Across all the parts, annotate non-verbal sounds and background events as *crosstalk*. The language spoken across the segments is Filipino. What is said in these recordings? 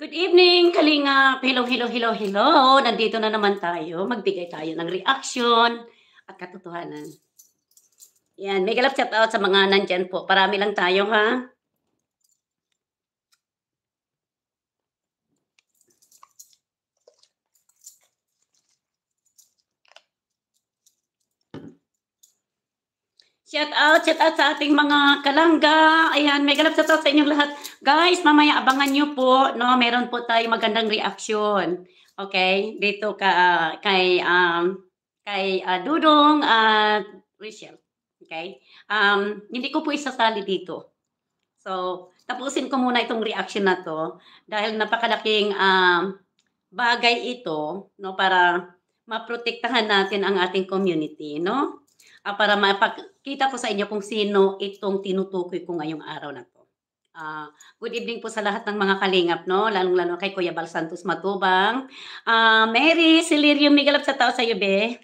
Good evening, Kalinga. Hello, hello, hello, hello. Nandito na naman tayo. Magbigay tayo ng reaction at katotohanan. Yan, may galap chat out sa mga nandyan po. Parami lang tayo ha. Shout out, shout out sa ating mga kalangga. Ayan, may galap shout out sa inyong lahat. Guys, mamaya abangan nyo po, no? Meron po tayong magandang reaction. Okay, dito ka, uh, kay, um, kay uh, Dudong at uh, Rachel. Okay? Um, hindi ko po isasali dito. So, tapusin ko muna itong reaction na to dahil napakalaking um, bagay ito no para maprotektahan natin ang ating community, no? uh, para mapakita ko sa inyo kung sino itong tinutukoy ko ngayong araw na to. Uh, good evening po sa lahat ng mga kalingap, no? Lalong-lalo kay Kuya Bal Santos Matubang. Uh, Mary, Silirio Migalap sa tao sa iyo, be.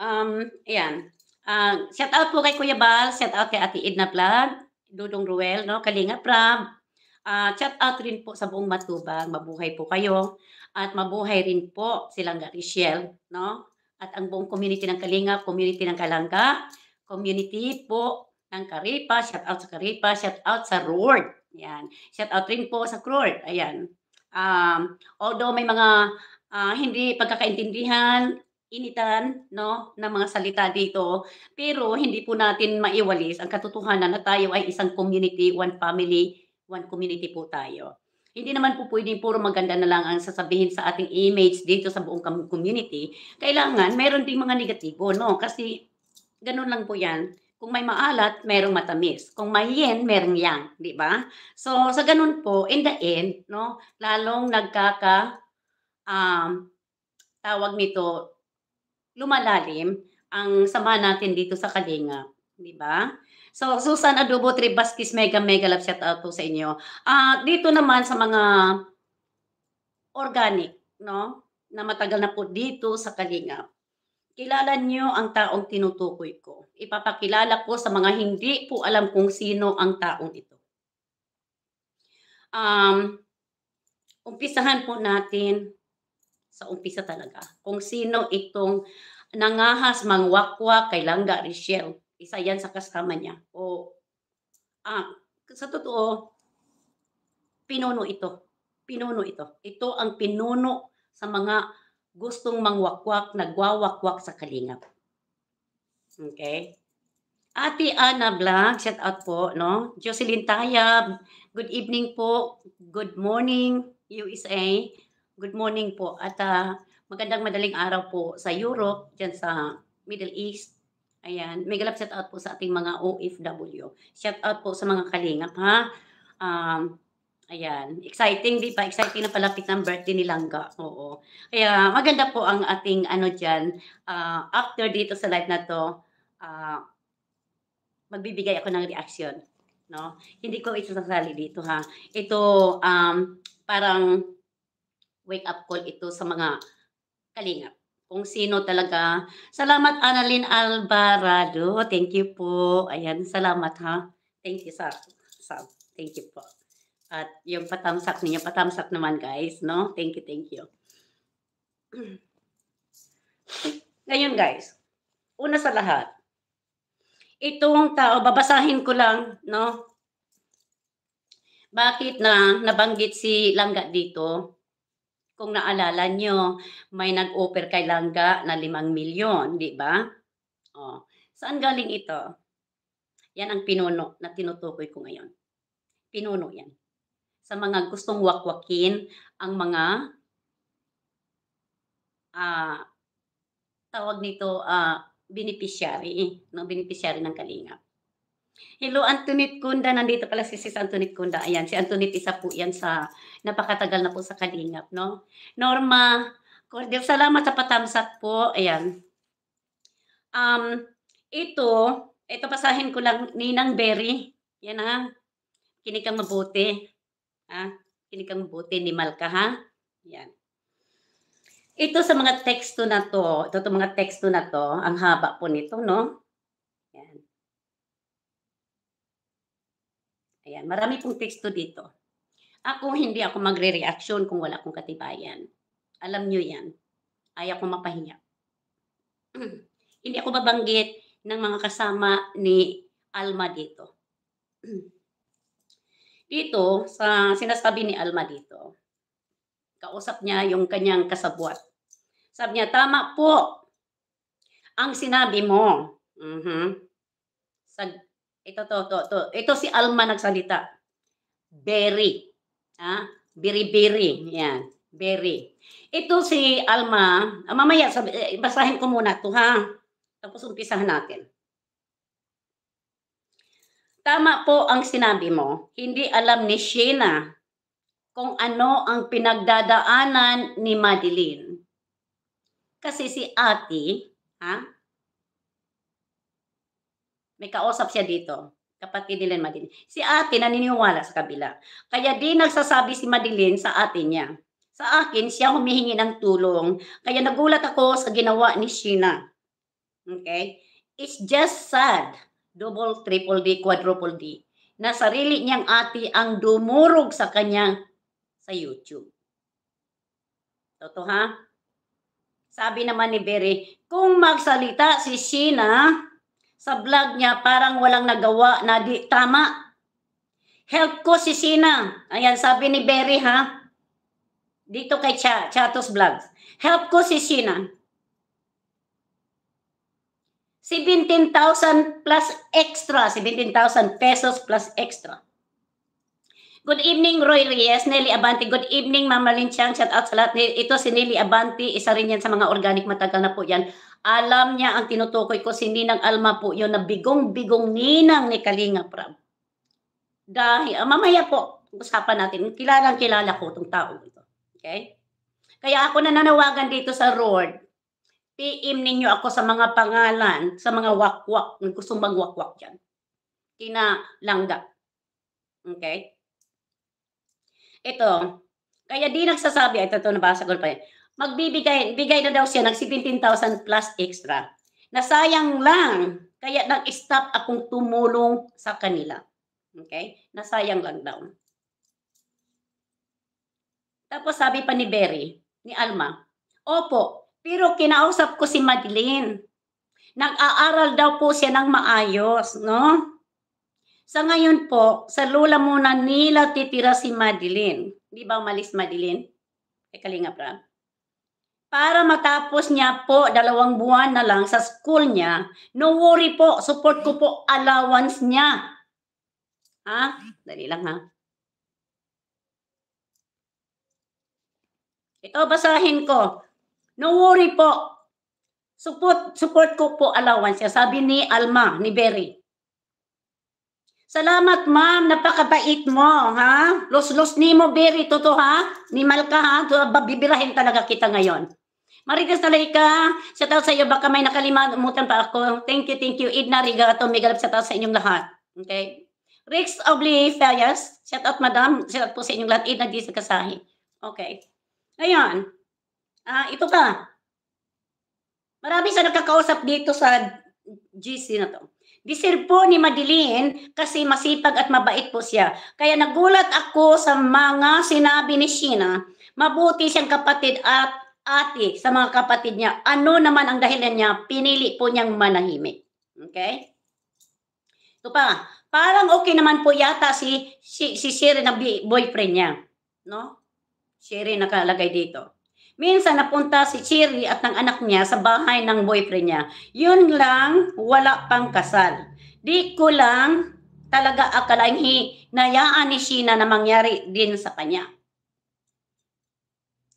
Um, ayan. Uh, shout out po kay Kuya Bal, shout out kay Ate Edna Plag, Dudong Ruel, no? Kalingap Ram, Uh, chat out rin po sa buong Matubang. Mabuhay po kayo at mabuhay rin po silang Gariciel, no? at ang buong community ng Kalinga, community ng Kalangga, community po ng Karipa, shout out sa Karipa, shout out sa Roord. Yan. Shout out rin po sa Roord. Ayan. Um, although may mga uh, hindi pagkakaintindihan, initan no ng mga salita dito pero hindi po natin maiwalis ang katotohanan na tayo ay isang community one family one community po tayo hindi naman po pwedeng puro maganda na lang ang sasabihin sa ating image dito sa buong community. Kailangan, meron ding mga negatibo, no? Kasi ganun lang po yan. Kung may maalat, merong matamis. Kung may yen, merong yang, di ba? So, sa ganun po, in the end, no, lalong nagkaka, um, tawag nito, lumalalim ang sama natin dito sa kalinga, di ba? So, Susan Adobo, Tribaskis, mega, mega love shout out po sa inyo. Uh, dito naman sa mga organic, no? Na matagal na po dito sa Kalinga. Kilala niyo ang taong tinutukoy ko. Ipapakilala ko sa mga hindi po alam kung sino ang taong ito. Um, umpisahan po natin sa umpisa talaga kung sino itong nangahas mangwakwa kay Langga Richelle isa yan sa kasama niya. O, ah, sa totoo, pinuno ito. Pinuno ito. Ito ang pinuno sa mga gustong mangwakwak, nagwawakwak sa kalingap. Okay? Ate Ana Black, shout out po, no? Jocelyn Tayab, good evening po. Good morning, USA. Good morning po. At uh, magandang madaling araw po sa Europe, dyan sa Middle East. Ayan, may galap shout out po sa ating mga OFW. Shout out po sa mga kalingap ha. Um, Ayan. Exciting, di pa? Exciting na palapit ng birthday ni Langga. Oo. Kaya maganda po ang ating ano dyan. Uh, after dito sa live na to, uh, magbibigay ako ng reaction. No? Hindi ko ito sasali dito ha. Ito um, parang wake up call ito sa mga kalingap kung sino talaga. Salamat, Annalyn Alvarado. Thank you po. Ayan, salamat ha. Thank you, sir. sir. Thank you po. At yung patamsak niya, patamsak naman guys, no? Thank you, thank you. *clears throat* Ngayon guys, una sa lahat, itong tao, babasahin ko lang, no? Bakit na nabanggit si Langga dito? Kung naalala nyo, may nag-offer kay Langga na 5 milyon, di ba? Oh. Saan galing ito? Yan ang pinuno na tinutukoy ko ngayon. Pinuno yan. Sa mga gustong wakwakin ang mga uh, tawag nito uh, beneficiary, no, beneficiary ng kalingap. Hello, Antoinette Kunda. Nandito pala si Sis Antoinette Kunda. Ayan, si Antoinette isa po yan sa napakatagal na po sa Kalingap, no? Norma, Cordel, salamat sa patamsat po. Ayan. Um, ito, ito pasahin ko lang, Ninang Berry. Yan ha. Kinikang mabuti. Ha? Kinikang mabuti ni Malka, ha? Yan. Ito sa mga teksto na to, ito, ito mga teksto na to, ang haba po nito, no? Ayan, marami pong teksto dito. Ako, hindi ako magre-reaction kung wala akong katibayan. Alam nyo yan. Ayaw ko mapahiya. *clears throat* hindi ako babanggit ng mga kasama ni Alma dito. *clears throat* dito, sa sinasabi ni Alma dito, kausap niya yung kanyang kasabwat. Sabi niya, tama po ang sinabi mo. Mm-hmm. Sa ito, to, to, to. Ito si Alma nagsalita. Berry. Ha? biri-biri. Yan. Berry. Ito si Alma. Ah, mamaya, sabi, eh, basahin ko muna to ha. Tapos umpisahan natin. Tama po ang sinabi mo. Hindi alam ni Sheena kung ano ang pinagdadaanan ni Madeline. Kasi si ate, ha, may kausap siya dito. Kapatid nila Madeline. Si ate naniniwala sa kabila. Kaya di nagsasabi si Madeline sa ate niya. Sa akin, siya humihingi ng tulong. Kaya nagulat ako sa ginawa ni Sheena. Okay? It's just sad. Double, triple D, quadruple D. Na sarili niyang ate ang dumurog sa kanya sa YouTube. Totoo ha? Sabi naman ni Berry, kung magsalita si Sheena, sa vlog niya parang walang nagawa nadi tama. Help ko si Sina. Ayan, sabi ni Berry ha. Dito kay Ch Chatos Vlogs. Help ko si Sina. 17,000 plus extra. 17,000 pesos plus extra. Good evening, Roy Reyes, Nelly Abanti. Good evening, Mama Lin Chang. Shout out sa lahat. Ito si Nelly Abanti. Isa rin yan sa mga organic. Matagal na po yan. Alam niya ang tinutukoy ko si Ninang Alma po yon na bigong-bigong ninang ni Kalinga Prab. Dahil, ah, mamaya po, usapan natin, kilalang kilala ko itong tao ito. Okay? Kaya ako nananawagan dito sa Lord, PM ninyo ako sa mga pangalan, sa mga wakwak, -wak, gusto bang wakwak dyan. Kina Okay? Ito, kaya di nagsasabi, ito, ito, nabasa ko pa yan magbibigay, bigay na daw siya ng 17,000 plus extra. Nasayang lang, kaya nag-stop akong tumulong sa kanila. Okay? Nasayang lang daw. Tapos sabi pa ni Berry, ni Alma, Opo, pero kinausap ko si Madeline. Nag-aaral daw po siya ng maayos, no? Sa ngayon po, sa lula muna nila titira si Madeline. Di ba malis Madeline? Teka linga, Brad para matapos niya po dalawang buwan na lang sa school niya, no worry po, support ko po allowance niya. Ha? Dali lang ha. Ito basahin ko. No worry po. Support support ko po allowance niya, sabi ni Alma, ni Berry. Salamat ma'am, napakabait mo, ha? Los-los ni mo, Berry, totoo ha? Ni Malka, ha? Bibirahin talaga kita ngayon. Marigas Talaika, sa tao sa iyo, baka may nakalimutan pa ako. Thank you, thank you. Idna Rigato, migalap sa tao sa inyong lahat. Okay? Rex Obli Fayas, shout out madam, shout out po sa inyong lahat. Idna Gisa Kasahi. Okay. Ngayon, ah, ito pa. Marami sa nakakausap dito sa GC na to. Deserve po ni Madeline kasi masipag at mabait po siya. Kaya nagulat ako sa mga sinabi ni Sheena. Mabuti siyang kapatid at ate sa mga kapatid niya, ano naman ang dahilan niya, pinili po niyang manahimik. Okay? Ito pa, parang okay naman po yata si si, si Sherry na boyfriend niya. No? Sherry nakalagay dito. Minsan napunta si Cherry at ng anak niya sa bahay ng boyfriend niya. Yun lang, wala pang kasal. Di ko lang talaga akalain hinayaan ni Sheena na mangyari din sa kanya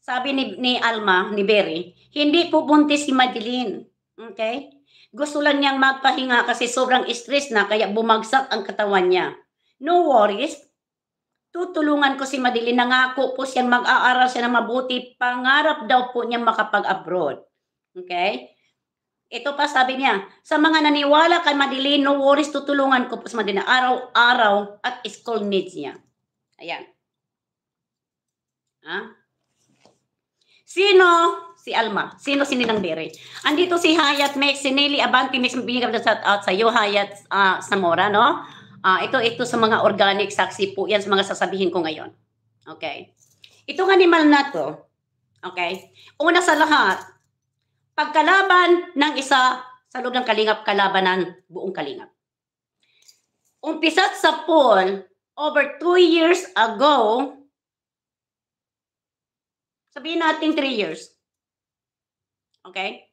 sabi ni, ni Alma, ni Berry, hindi po buntis si Madeline. Okay? Gusto lang niyang magpahinga kasi sobrang stress na kaya bumagsak ang katawan niya. No worries. Tutulungan ko si Madeline. Nangako po siyang mag-aaral siya ng mabuti. Pangarap daw po niya makapag-abroad. Okay? Ito pa sabi niya, sa mga naniwala kay Madeline, no worries, tutulungan ko po si Madeline araw-araw at school needs niya. Ayan. Ha? Huh? Sino? Si Alma. Sino si Ninang Dere? Andito si Hayat Mex, si Nelly Abante Mex, binigyan ko shout out sa iyo, Hayat uh, Samora, no? Uh, ito, ito sa mga organic saksi po, yan sa mga sasabihin ko ngayon. Okay. Itong animal na to, okay, una sa lahat, pagkalaban ng isa sa loob ng kalingap, kalaban ng buong kalingap. Umpisat sa pool, over two years ago, Sabihin natin 3 years. Okay?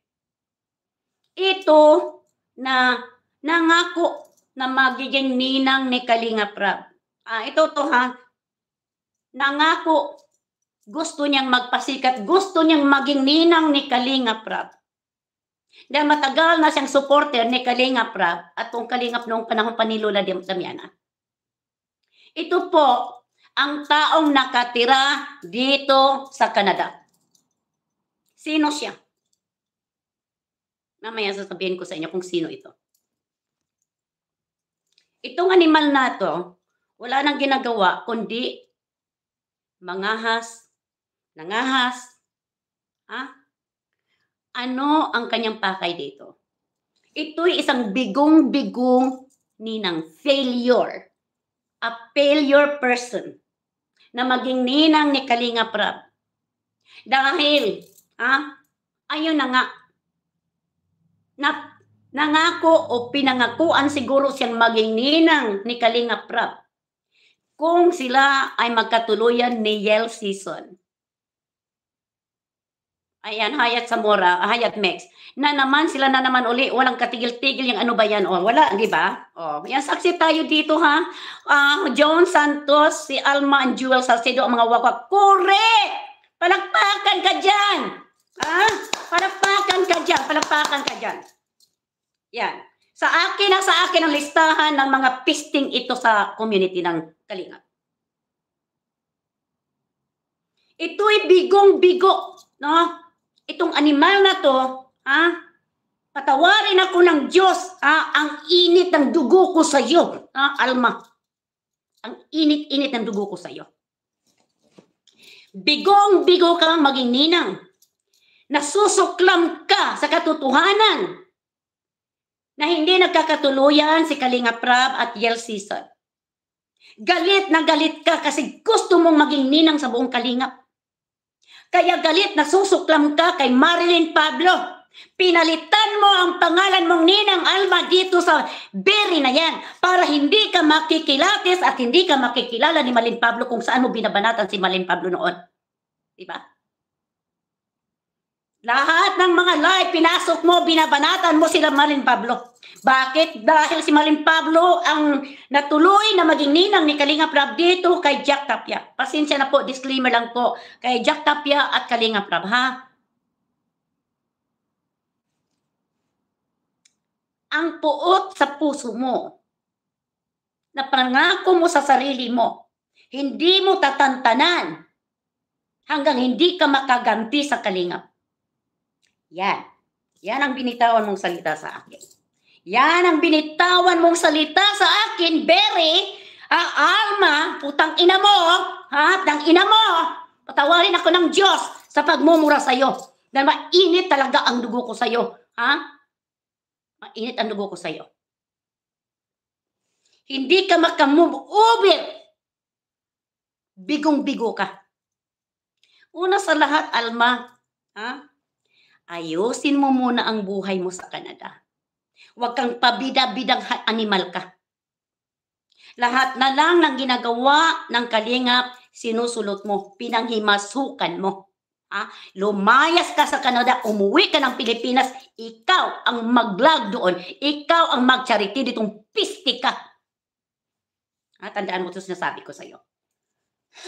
Ito na nangako na magiging ninang ni Kalinga Prab. Ah, ito to ha. Nangako gusto niyang magpasikat, gusto niyang maging ninang ni Kalinga Prab. Dahil matagal na siyang supporter ni Kalinga Prab at kung Kalingap noong panahon pa ni Lola Damiana. Ito po, ang taong nakatira dito sa Canada. Sino siya? Mamaya sasabihin ko sa inyo kung sino ito. Itong animal na to, wala nang ginagawa kundi mangahas, nangahas. Ha? Ano ang kanyang pakay dito? Ito'y isang bigong-bigong ninang failure. A failure person na maging ninang ni Kalinga Prab. Dahil, ah, ayun na nga, na, nangako o pinangakuan siguro siyang maging ninang ni Kalinga Prab kung sila ay magkatuluyan ni Yale Season. Ayan, Hayat Samora, Hayat Mex. Na naman, sila na naman uli, walang katigil-tigil yung ano ba yan? O, oh, wala, di ba? O, oh, yan, saksi tayo dito ha. Uh, John Santos, si Alma and Jewel Salcedo, ang mga wakwa. Correct! Palakpakan ka dyan! Ha? Palakpakan ka dyan, palakpakan ka dyan. Yan. Sa akin na sa akin ang listahan ng mga pisting ito sa community ng Kalinga. Ito'y bigong-bigo, no? itong animal na to, ha? Patawarin ako ng Diyos, ha? Ang init ng dugo ko sa iyo, ha, Alma. Ang init-init ng dugo ko sa iyo. Bigong-bigo ka maging ninang. Nasusuklam ka sa katotohanan na hindi nagkakatuluyan si Kalinga Prab at Yel Season. Galit na galit ka kasi gusto mong maging ninang sa buong Kalingap. Kaya galit na susuklam ka kay Marilyn Pablo. Pinalitan mo ang pangalan mong Ninang Alma dito sa berry na yan para hindi ka makikilatis at hindi ka makikilala ni Malin Pablo kung saan mo binabanatan si Malin Pablo noon. Diba? Lahat ng mga live, pinasok mo, binabanatan mo sila Marin Pablo. Bakit? Dahil si Marin Pablo ang natuloy na maging ninang ni Kalinga Prab dito kay Jack Tapia. Pasensya na po, disclaimer lang po, kay Jack Tapia at Kalinga Prab, ha? Ang puot sa puso mo, na pangako mo sa sarili mo, hindi mo tatantanan hanggang hindi ka makaganti sa kalingap. Yan. Yan ang binitawan mong salita sa akin. Yan ang binitawan mong salita sa akin, Berry. Ah, Alma, putang ina mo, ha? Putang ina mo. Patawarin ako ng Diyos sa pagmumura sa iyo. Dahil mainit talaga ang dugo ko sa iyo, ha? Mainit ang dugo ko sa iyo. Hindi ka makamove over. Bigong-bigo ka. Una sa lahat, Alma, ha? ayusin mo muna ang buhay mo sa Canada. Huwag kang pabida-bidang animal ka. Lahat na lang ng ginagawa ng kalingap, sinusulot mo, pinanghimasukan mo. Ha? Lumayas ka sa Canada, umuwi ka ng Pilipinas, ikaw ang maglag doon, ikaw ang magcharity ditong pistika. Ha? Tandaan mo ito sinasabi ko sa iyo.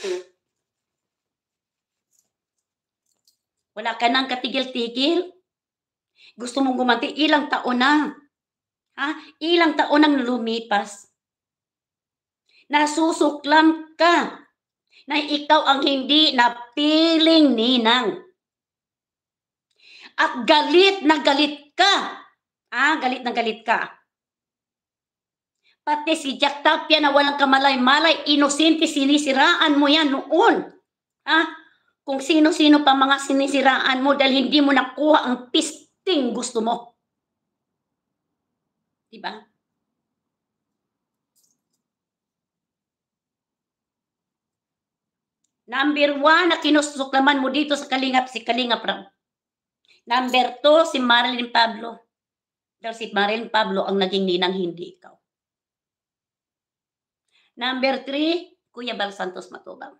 Hmm. Wala ka nang katigil-tigil? Gusto mong gumanti? Ilang taon na? Ha? Ilang taon nang lumipas? Nasusuklam ka na ikaw ang hindi napiling ninang. At galit na galit ka. Ah, galit na galit ka. Pati si Jack Tapia na walang kamalay-malay, inosente sinisiraan mo yan noon. Ah, kung sino-sino pa mga sinisiraan mo dahil hindi mo nakuha ang pisting gusto mo. Diba? Number one na kinusuklaman mo dito sa Kalingap, si Kalingap Ram. Number two, si Marilyn Pablo. Daw si Marilyn Pablo ang naging ninang, hindi ikaw. Number three, Kuya Bal Santos Matubang.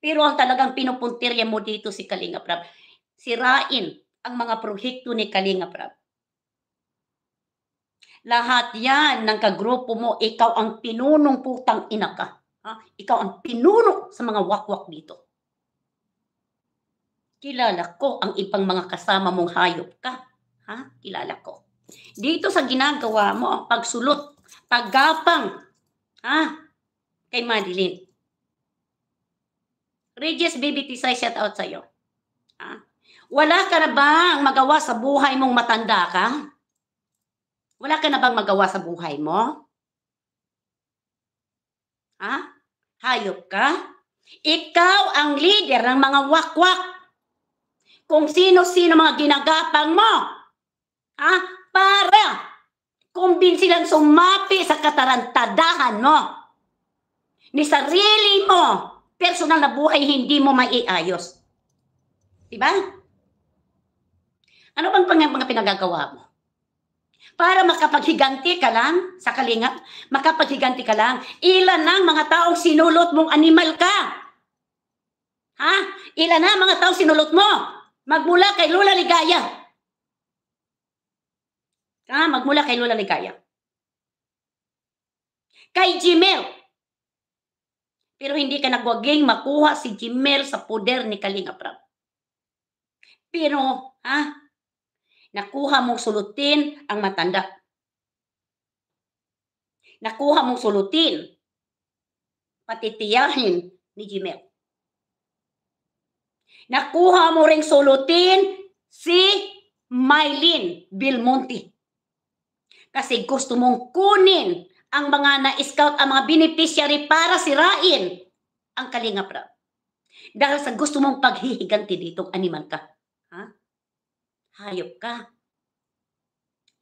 Pero ang talagang pinupuntirya mo dito si Kalinga Prab, sirain ang mga proyekto ni Kalinga Prab. Lahat yan ng kagrupo mo, ikaw ang pinunong putang ina ka. Ha? Ikaw ang pinuno sa mga wakwak dito. Kilala ko ang ibang mga kasama mong hayop ka. Ha? Kilala ko. Dito sa ginagawa mo ang pagsulot, paggapang ha? kay Madeline. Regis BBT Tisay, shout out sa'yo. Ah. Wala ka na ba ang magawa sa buhay mong matanda ka? Wala ka na bang magawa sa buhay mo? Ha? Hayop ka? Ikaw ang leader ng mga wakwak. Kung sino-sino mga ginagapang mo. Ha? Para kumbin silang sumapi sa katarantadahan mo. Ni sarili mo personal na buhay hindi mo maiayos. Diba? Ano bang pang mga pinagagawa mo? Para makapaghiganti ka lang sa kalingap, makapaghiganti ka lang, ilan ang mga taong sinulot mong animal ka? Ha? Ilan na mga taong sinulot mo? Magmula kay Lula Ligaya. Ha? Magmula kay Lula Ligaya. Kay Gmail. Pero hindi ka nagwaging makuha si Jimel sa poder ni Kalinga Prab. Pero, ha? Nakuha mong sulutin ang matanda. Nakuha mong sulutin patitiyahin ni Jimel. Nakuha mo ring sulutin si Mylene Bilmonti. Kasi gusto mong kunin ang mga na-scout, ang mga beneficiary para sirain ang Kalinga Prab. Dahil sa gusto mong paghihiganti ditong animal ka. Ha? Hayop ka.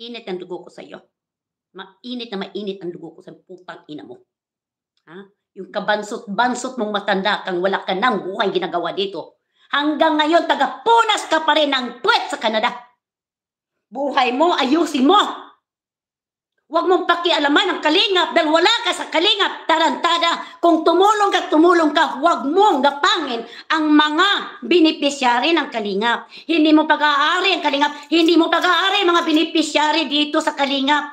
Init ang dugo ko sa iyo. Mainit na mainit ang dugo ko sa putang ina mo. Ha? Yung kabansot-bansot mong matanda kang wala ka nang buhay ginagawa dito. Hanggang ngayon, taga tagapunas ka pa rin ng puwet sa Canada. Buhay mo, ayusin mo! Huwag mong pakialaman ang kalingap dahil wala ka sa kalingap, tarantada. Kung tumulong ka, tumulong ka, huwag mong gapangin ang mga beneficiary ng kalingap. Hindi mo pag-aari ang kalingap, hindi mo pag-aari mga beneficiary dito sa kalingap.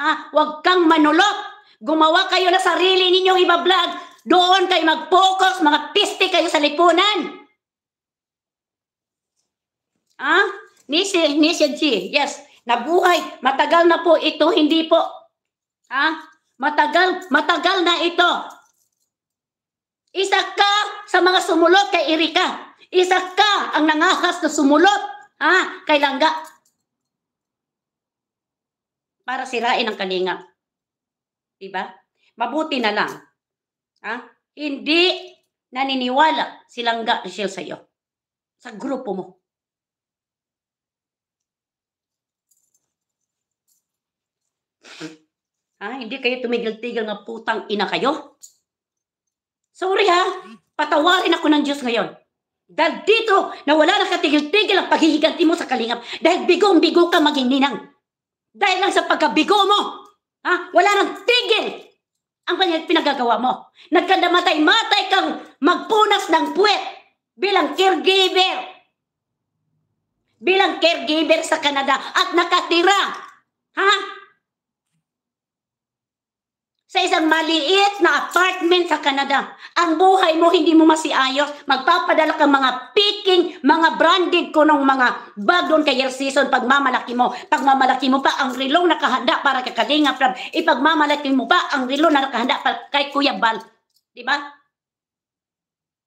Ah, huwag kang manulot. Gumawa kayo na sarili ninyong ibablog. Doon kayo mag-focus, mga piste kayo sa lipunan. Ah, Nisi, Nisi G, yes. Nabuhay. Matagal na po ito, hindi po. Ha? Matagal, matagal na ito. Isa ka sa mga sumulot kay Erika. Isa ka ang nangahas na sumulot ha, kay Langga. Para sirain ang kalinga. Diba? Mabuti na lang. Ha? Hindi naniniwala si Langga Michelle sa'yo. Sa grupo mo. Ha? Ah, hindi kayo tumigil-tigil na putang ina kayo? Sorry ha, patawarin ako ng Diyos ngayon. Dahil dito, nawala wala na katigil-tigil ang paghihiganti mo sa kalingap. Dahil bigong-bigo ka maging ninang. Dahil lang sa pagkabigo mo. Ha? Wala nang tigil ang pinagagawa mo. Nagkandamatay-matay kang magpunas ng puwet bilang caregiver. Bilang caregiver sa Canada at nakatira. Ha? sa isang maliit na apartment sa Canada. Ang buhay mo, hindi mo masiayos. Magpapadala ka mga picking, mga branded ko ng mga bag doon kay year season. Pagmamalaki mo, pagmamalaki mo pa ang relo na kahanda para kay Kalinga Prab. Ipagmamalaki mo pa ang relo na nakahanda para kay Kuya Bal. Di ba?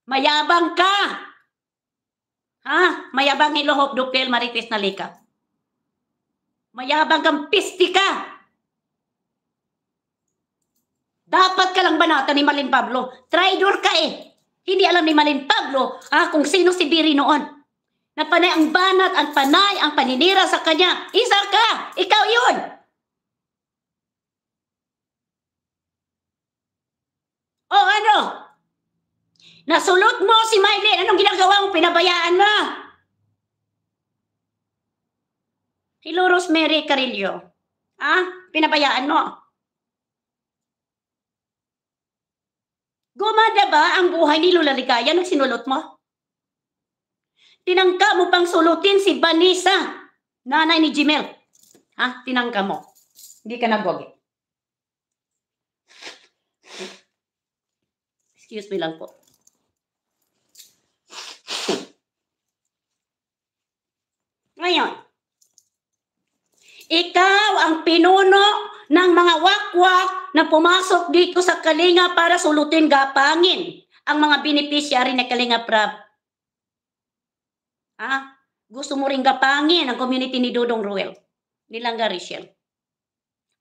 Mayabang ka! Ha? Mayabang Hilohop Dupel Marites Nalika. Mayabang kang pisti ka! Dapat ka lang banatan ni Malin Pablo. Traidor ka eh. Hindi alam ni Malin Pablo ah, kung sino si Biri noon. Na panay ang banat, ang panay, ang paninira sa kanya. Isa ka! Ikaw yun! O ano? Nasulot mo si Mylene. Anong ginagawa mo? Pinabayaan mo. Hello, Rosemary Carillo. Ah, pinabayaan mo. Gumada ba ang buhay ni Lola Ligaya na sinulot mo? Tinangka mo pang sulutin si Vanessa, nanay ni Jimel. Ha? Tinangka mo. Hindi ka nagwagi. Excuse me lang po. Ngayon, ikaw ang pinuno ng mga wakwak na pumasok dito sa Kalinga para sulutin gapangin ang mga beneficiary ng Kalinga Prab. Ah, gusto mo rin gapangin ang community ni Dudong Ruel, ni Langga Richel.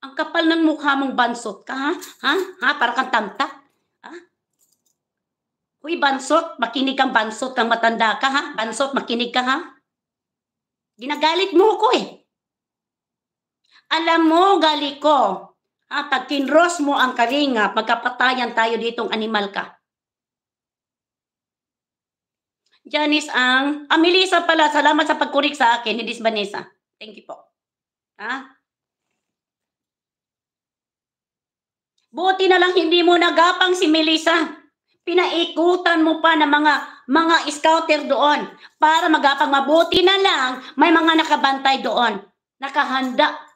Ang kapal ng mukha mong bansot ka, ha? Ha? ha? Para kang tamtak. Ha? Uy, bansot, makinig kang bansot kang matanda ka, ha? Bansot, makinig ka, ha? Ginagalit mo ko, eh. Alam mo, galiko, ko, ha, pag kinros mo ang kalinga, pagkapatayan tayo ditong animal ka. Janice ang, ah, Melissa pala, salamat sa pagkurik sa akin, hindi si Vanessa. Thank you po. Ha? Buti na lang hindi mo nagapang si Melissa. Pinaikutan mo pa ng mga mga scouter doon para magapang mabuti na lang may mga nakabantay doon. Nakahanda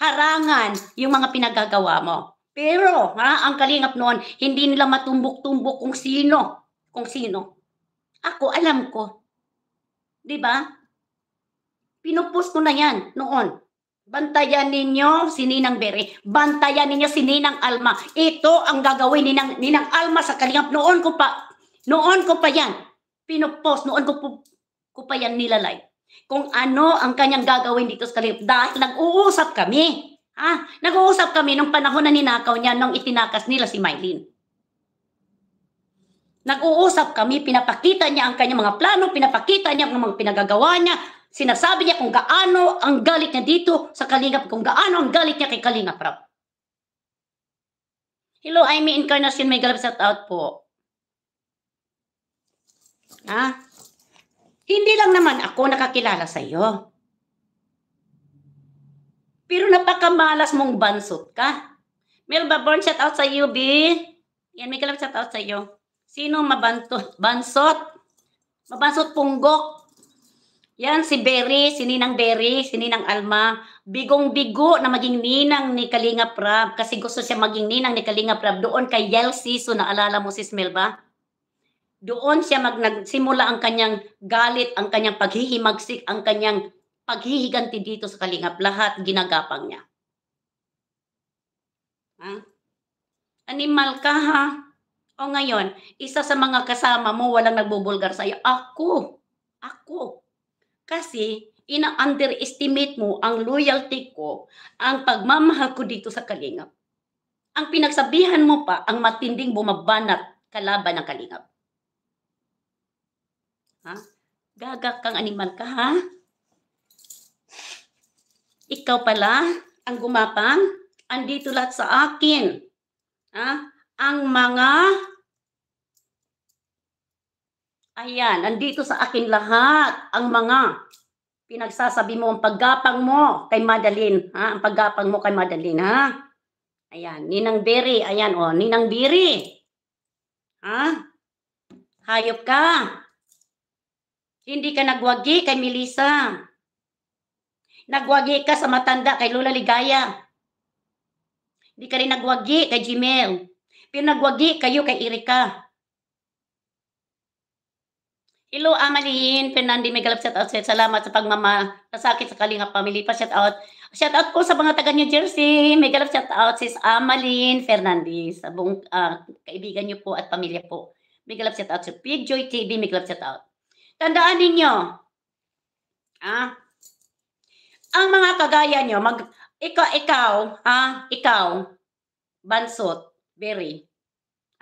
harangan yung mga pinagagawa mo. Pero, ha, ang kalingap noon, hindi nila matumbok-tumbok kung sino. Kung sino. Ako, alam ko. Di ba? Pinupost ko na yan noon. Bantayan ninyo si Ninang Bere. Bantayan ninyo si Ninang Alma. Ito ang gagawin ni Ninang, Ninang Alma sa kalingap. Noon ko pa, noon ko pa yan. Pinupost, noon ko, po, ko pa yan nilalay kung ano ang kanyang gagawin dito sa kalip. Dahil nag-uusap kami. Ha? Nag-uusap kami nung panahon na ninakaw niya, nung itinakas nila si Mylin. Nag-uusap kami, pinapakita niya ang kanyang mga plano, pinapakita niya ang mga pinagagawa niya, sinasabi niya kung gaano ang galit niya dito sa Kalingap, kung gaano ang galit niya kay Kalingap Rap. Hello, I'm Incarnation. May galap shout out po. Ha? Hindi lang naman ako nakakilala sa iyo. Pero napakamalas mong bansot ka. Melba Born, shout out sa iyo, B. Yan, may kalap shout out sa iyo. Sino mabantot? Bansot. Mabansot punggok. Yan, si Berry, si Ninang Berry, si Ninang Alma. Bigong-bigo na maging ninang ni Kalinga Prab kasi gusto siya maging ninang ni Kalinga Prab doon kay Yelsi. So naalala mo si Melba? doon siya mag nagsimula ang kanyang galit, ang kanyang paghihimagsik, ang kanyang paghihiganti dito sa kalingap. Lahat ginagapang niya. Ha? Animal ka ha? O ngayon, isa sa mga kasama mo walang nagbubulgar sa iyo. Ako. Ako. Kasi ina-underestimate mo ang loyalty ko, ang pagmamahal ko dito sa kalingap. Ang pinagsabihan mo pa ang matinding bumabanat kalaban ng kalingap. Ha? Gagak kang animal ka, ha? Ikaw pala ang gumapang. Andito lahat sa akin. Ha? Ang mga Ayan, andito sa akin lahat ang mga pinagsasabi mo, ang paggapang mo kay Madeline, ha? Ang paggapang mo kay Madeline, ha? Ayan, Ninang Berry, ayan, oh, Ninang Berry. Ha? Hayop ka. Hindi ka nagwagi kay Melissa. Nagwagi ka sa matanda kay Lola Ligaya. Hindi ka rin nagwagi kay Jimel. Pinagwagi kayo kay Erika. Ilo amalihin, Fernandi Megalap, shout out. Salamat sa pagmama sa akin sa Kalinga Family pa, shout out. Shout out po sa mga taga New Jersey. Megalap, shout out sis Amalin Fernandez, sa buong uh, kaibigan niyo po at pamilya po. Megalap, shout out sa Pig Joy TV, Megalap, shout out. Tandaan ninyo, ah, ang mga kagaya nyo, mag, ikaw, ikaw, ah, ikaw, bansot, very,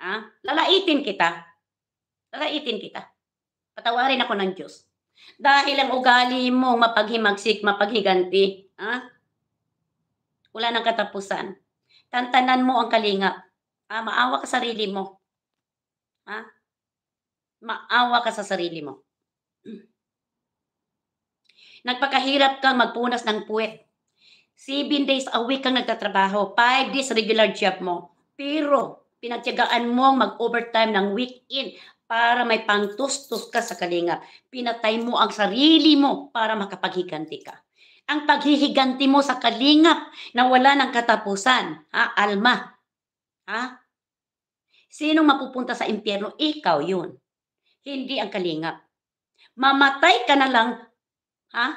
ah, lalaitin kita. Lalaitin kita. Patawarin ako ng Diyos. Dahil ang ugali mo, mapaghimagsik, mapaghiganti, ah, wala nang katapusan. Tantanan mo ang kalinga, Ah, maawa ka sarili mo. Ha? Maawa ka sa sarili mo. Nagpakahirap kang magpunas ng puwet. 7 days a week kang nagtatrabaho. 5 days regular job mo. Pero, pinatyagaan mong mag-overtime ng weekend para may pangtustos ka sa kalinga. Pinatay mo ang sarili mo para makapaghiganti ka. Ang paghihiganti mo sa kalingap na wala ng katapusan. Ha, Alma? Ha? Sino mapupunta sa impyerno? Ikaw yun. Hindi ang kalingap. Mamatay ka na lang Ha?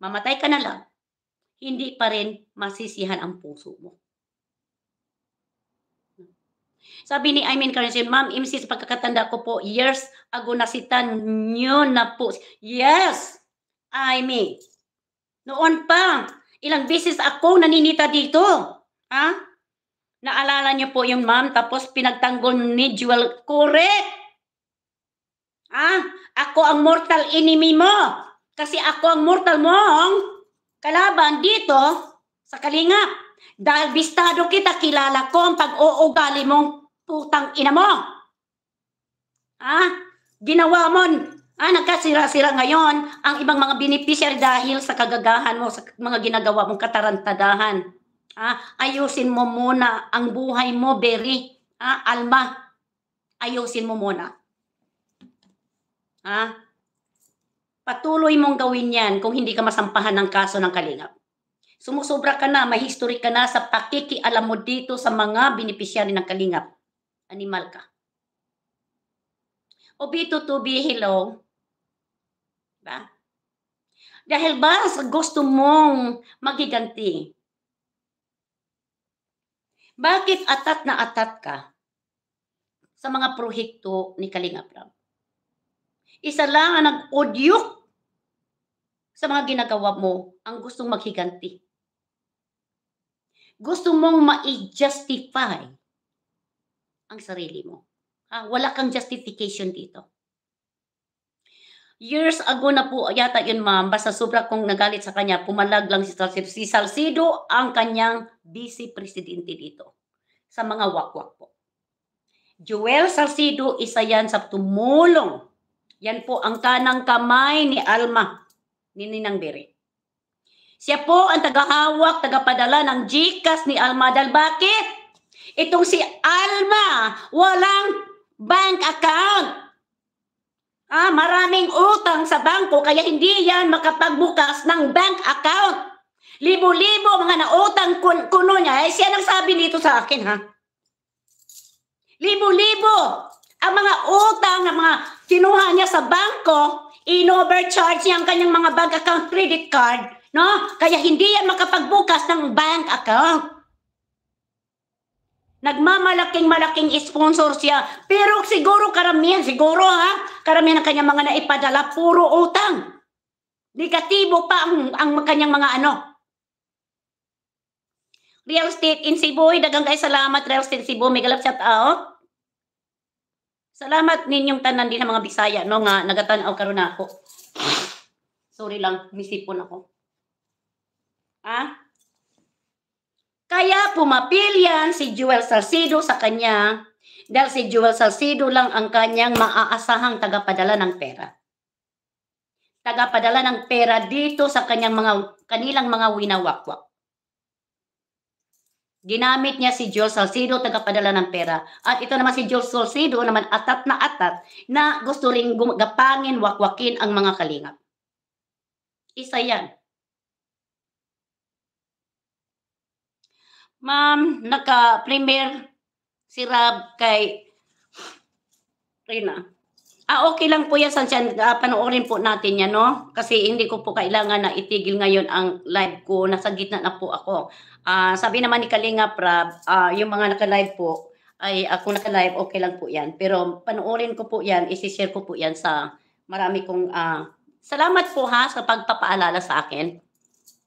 Mamatay ka na lang. Hindi pa rin masisihan ang puso mo. Sabi ni Imin Karensin, Ma'am, MC, sa pagkakatanda ko po, years ago nasitan nyo na po. Yes, Imin. Noon pa, ilang beses ako naninita dito. Ha? Naalala niyo po yung ma'am, tapos pinagtanggol ni Jewel. Correct! Ha? Ako ang mortal enemy mo. Kasi ako ang mortal mong kalaban dito sa kalingap. Dahil bistado kita, kilala ko ang pag-uugali mong putang ina mo. Ha? ginawa mo, ah, nagkasira-sira ngayon ang ibang mga beneficiary dahil sa kagagahan mo, sa mga ginagawa mong katarantadahan. Ha? ayusin mo muna ang buhay mo, Berry. Ha? Alma, ayusin mo muna. Ha? Patuloy mong gawin yan kung hindi ka masampahan ng kaso ng kalingap. Sumusobra ka na, may history ka na sa pakikialam mo dito sa mga binipisyari ng kalingap. Animal ka. O B2B, hello. Diba? Dahil ba sa gusto mong magiganti? Bakit atat na atat ka sa mga proyekto ni Kalingap Ram? Isa lang ang nag-udyok sa mga ginagawa mo ang gustong maghiganti. Gusto mong ma-justify ang sarili mo. Ha? Wala kang justification dito. Years ago na po yata yun ma'am, basta sobra kong nagalit sa kanya, pumalag lang si Salcido. Si Salcido ang kanyang vice presidente dito sa mga wakwak po. Joel Salcido, isa yan sa tumulong yan po ang kanang kamay ni Alma, ni Ninang Biri. Siya po ang tagahawak, tagapadala ng GCAS ni Alma. Dahil bakit? Itong si Alma, walang bank account. Ah, maraming utang sa bangko kaya hindi yan makapagbukas ng bank account. Libo-libo mga nautang kun kuno niya. Eh, siya nang sabi dito sa akin, ha? Libo-libo ang mga utang na mga kinuha niya sa bangko, in-overcharge niya ang kanyang mga bank account credit card, no? Kaya hindi yan makapagbukas ng bank account. Nagmamalaking-malaking sponsor siya. Pero siguro karamihan, siguro ha, karamihan ang kanyang mga naipadala, puro utang. Negatibo pa ang, ang kanyang mga ano. Real estate in Cebu, dagang kay salamat, Real Estate in Cebu, may galap shout out. Salamat ninyong tanan din ng mga Bisaya no nga nagatanaw karon na ako. Sorry lang, misipon ako. Ah? Kaya pumapilyan si Jewel Salcido sa kanya dahil si Jewel Salcido lang ang kanyang maaasahang tagapadala ng pera. Tagapadala ng pera dito sa kanyang mga kanilang mga winawakwak. Ginamit niya si Joel Salcido, tagapadala ng pera. At ito naman si Joel Salcido naman atat na atat na gusto ring gapangin, wakwakin ang mga kalingap. Isa yan. Ma'am, naka-premier si Rab kay Rina. Ah, okay lang po yan, Sanchan. Uh, ah, panoorin po natin yan, no? Kasi hindi ko po kailangan na itigil ngayon ang live ko. Nasa gitna na po ako. Ah, sabi naman ni Kalinga Prab, uh, yung mga naka-live po, ay ako naka-live, okay lang po yan. Pero panoorin ko po yan, isishare ko po yan sa marami kong... Ah, salamat po ha sa pagpapaalala sa akin.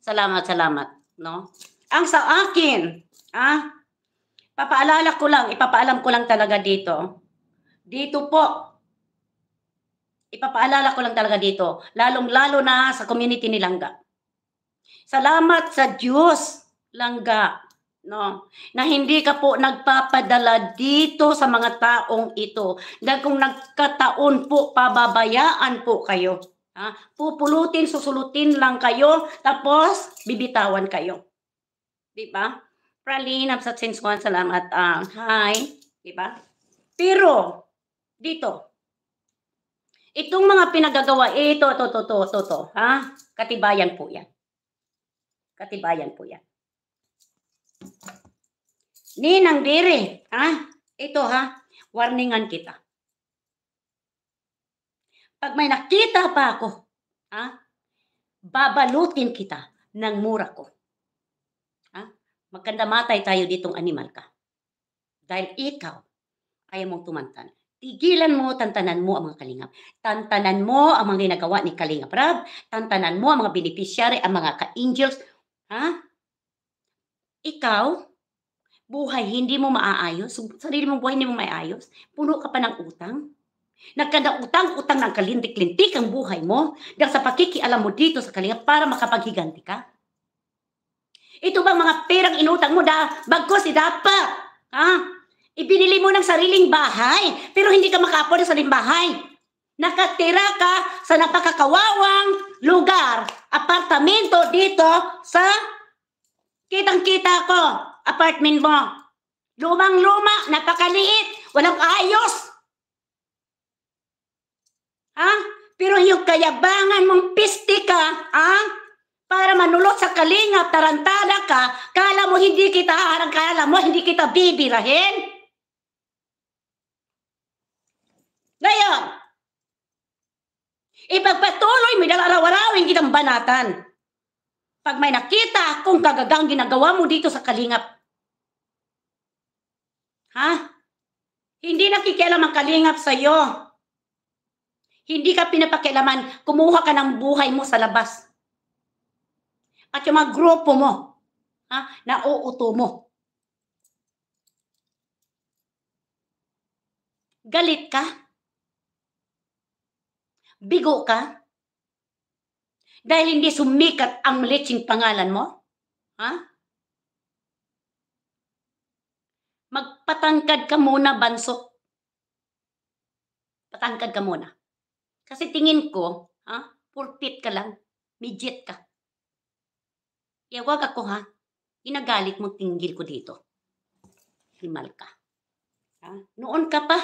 Salamat, salamat. No? Ang sa akin, ah, papaalala ko lang, ipapaalam ko lang talaga dito. Dito po, Ipapaalala ko lang talaga dito, lalong-lalo na sa community ni Langga. Salamat sa Diyos, Langga, no, na hindi ka po nagpapadala dito sa mga taong ito. Dahil kung nagkataon po, pababayaan po kayo. Ha? Pupulutin, susulutin lang kayo, tapos bibitawan kayo. Di ba? Praline, absent sense one, salamat. Uh, hi. Di ba? Pero, dito, Itong mga pinagagawa, ito, eh, to, to, to, to, to, ha? Katibayan po yan. Katibayan po yan. Ninang dire, ha? Ito, ha? Warningan kita. Pag may nakita pa ako, ha? Babalutin kita ng mura ko. Ha? Magkanda matay tayo ditong animal ka. Dahil ikaw, ayaw mong tumantan tigilan mo, tantanan mo ang mga kalingap. Tantanan mo ang mga ginagawa ni Kalingap Rab. Tantanan mo ang mga beneficiary, ang mga ka-angels. Ha? Ikaw, buhay hindi mo maaayos. Sarili mong buhay hindi mo maaayos. Puno ka pa ng utang. Nagkada utang-utang ng kalindik lintik ang buhay mo dahil sa pakikialam mo dito sa kalingap para makapaghiganti ka. Ito bang mga perang inutang mo da bagkos si dapat? Ha? Ibinili mo ng sariling bahay, pero hindi ka makapo sa sariling bahay. Nakatira ka sa napakakawawang lugar, apartamento dito sa kitang-kita ko, apartment mo. Lumang-luma, napakaliit, walang ayos. Ha? Pero yung kayabangan mong piste ka, ha? Para manulot sa kalinga, tarantada ka, kala mo hindi kita harang, kala mo hindi kita bibirahin. Ngayon, ipagpatuloy mo dahil araw-arawin kitang banatan. Pag may nakita kung kagagang ginagawa mo dito sa kalingap. Ha? Hindi nakikialam ang kalingap sa iyo. Hindi ka pinapakialaman. Kumuha ka ng buhay mo sa labas. At yung mga grupo mo, ha, na uuto mo. Galit ka? bigo ka? Dahil hindi sumikat ang leching pangalan mo? Ha? Magpatangkad ka muna, bansok. Patangkad ka muna. Kasi tingin ko, ha? Pulpit ka lang. Midget ka. Iawag ako, ha? Inagalit mo tinggil ko dito. Himal ka. Ha? Noon ka pa.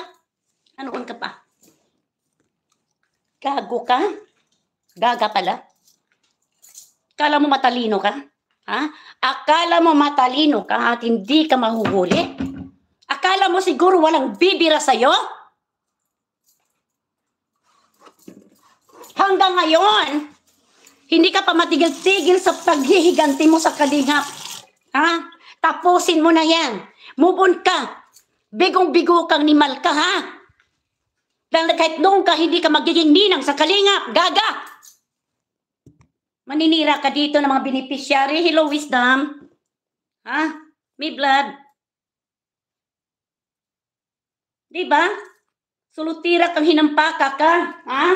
Ano on ka pa? Gago ka? Gaga pala? Akala mo matalino ka? Ha? Akala mo matalino ka at hindi ka mahuhuli? Akala mo siguro walang bibira sa'yo? Hanggang ngayon, hindi ka pa matigil-tigil sa paghihiganti mo sa kalingap. Ha? Tapusin mo na yan. Move on ka. Bigong-bigo kang ni ka, ha? Kaya kahit doon ka, hindi ka magiging ninang sa kalingap. Gaga! Maninira ka dito ng mga beneficiary. Hello, wisdom. Ha? May blood. Di ba? Sulutira kang hinampaka ka. Ha?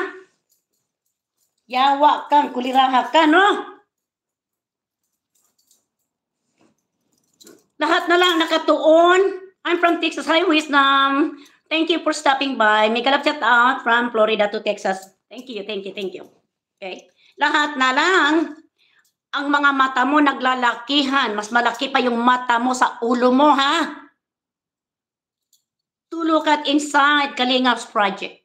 Yawa kang kuliraha ka, no? Lahat na lang nakatuon. I'm from Texas. Hi, wisdom. Thank you for stopping by. May chat out from Florida to Texas. Thank you, thank you, thank you. Okay? Lahat na lang ang mga mata mo naglalakihan. Mas malaki pa yung mata mo sa ulo mo, ha? To look at inside Kalingap's project.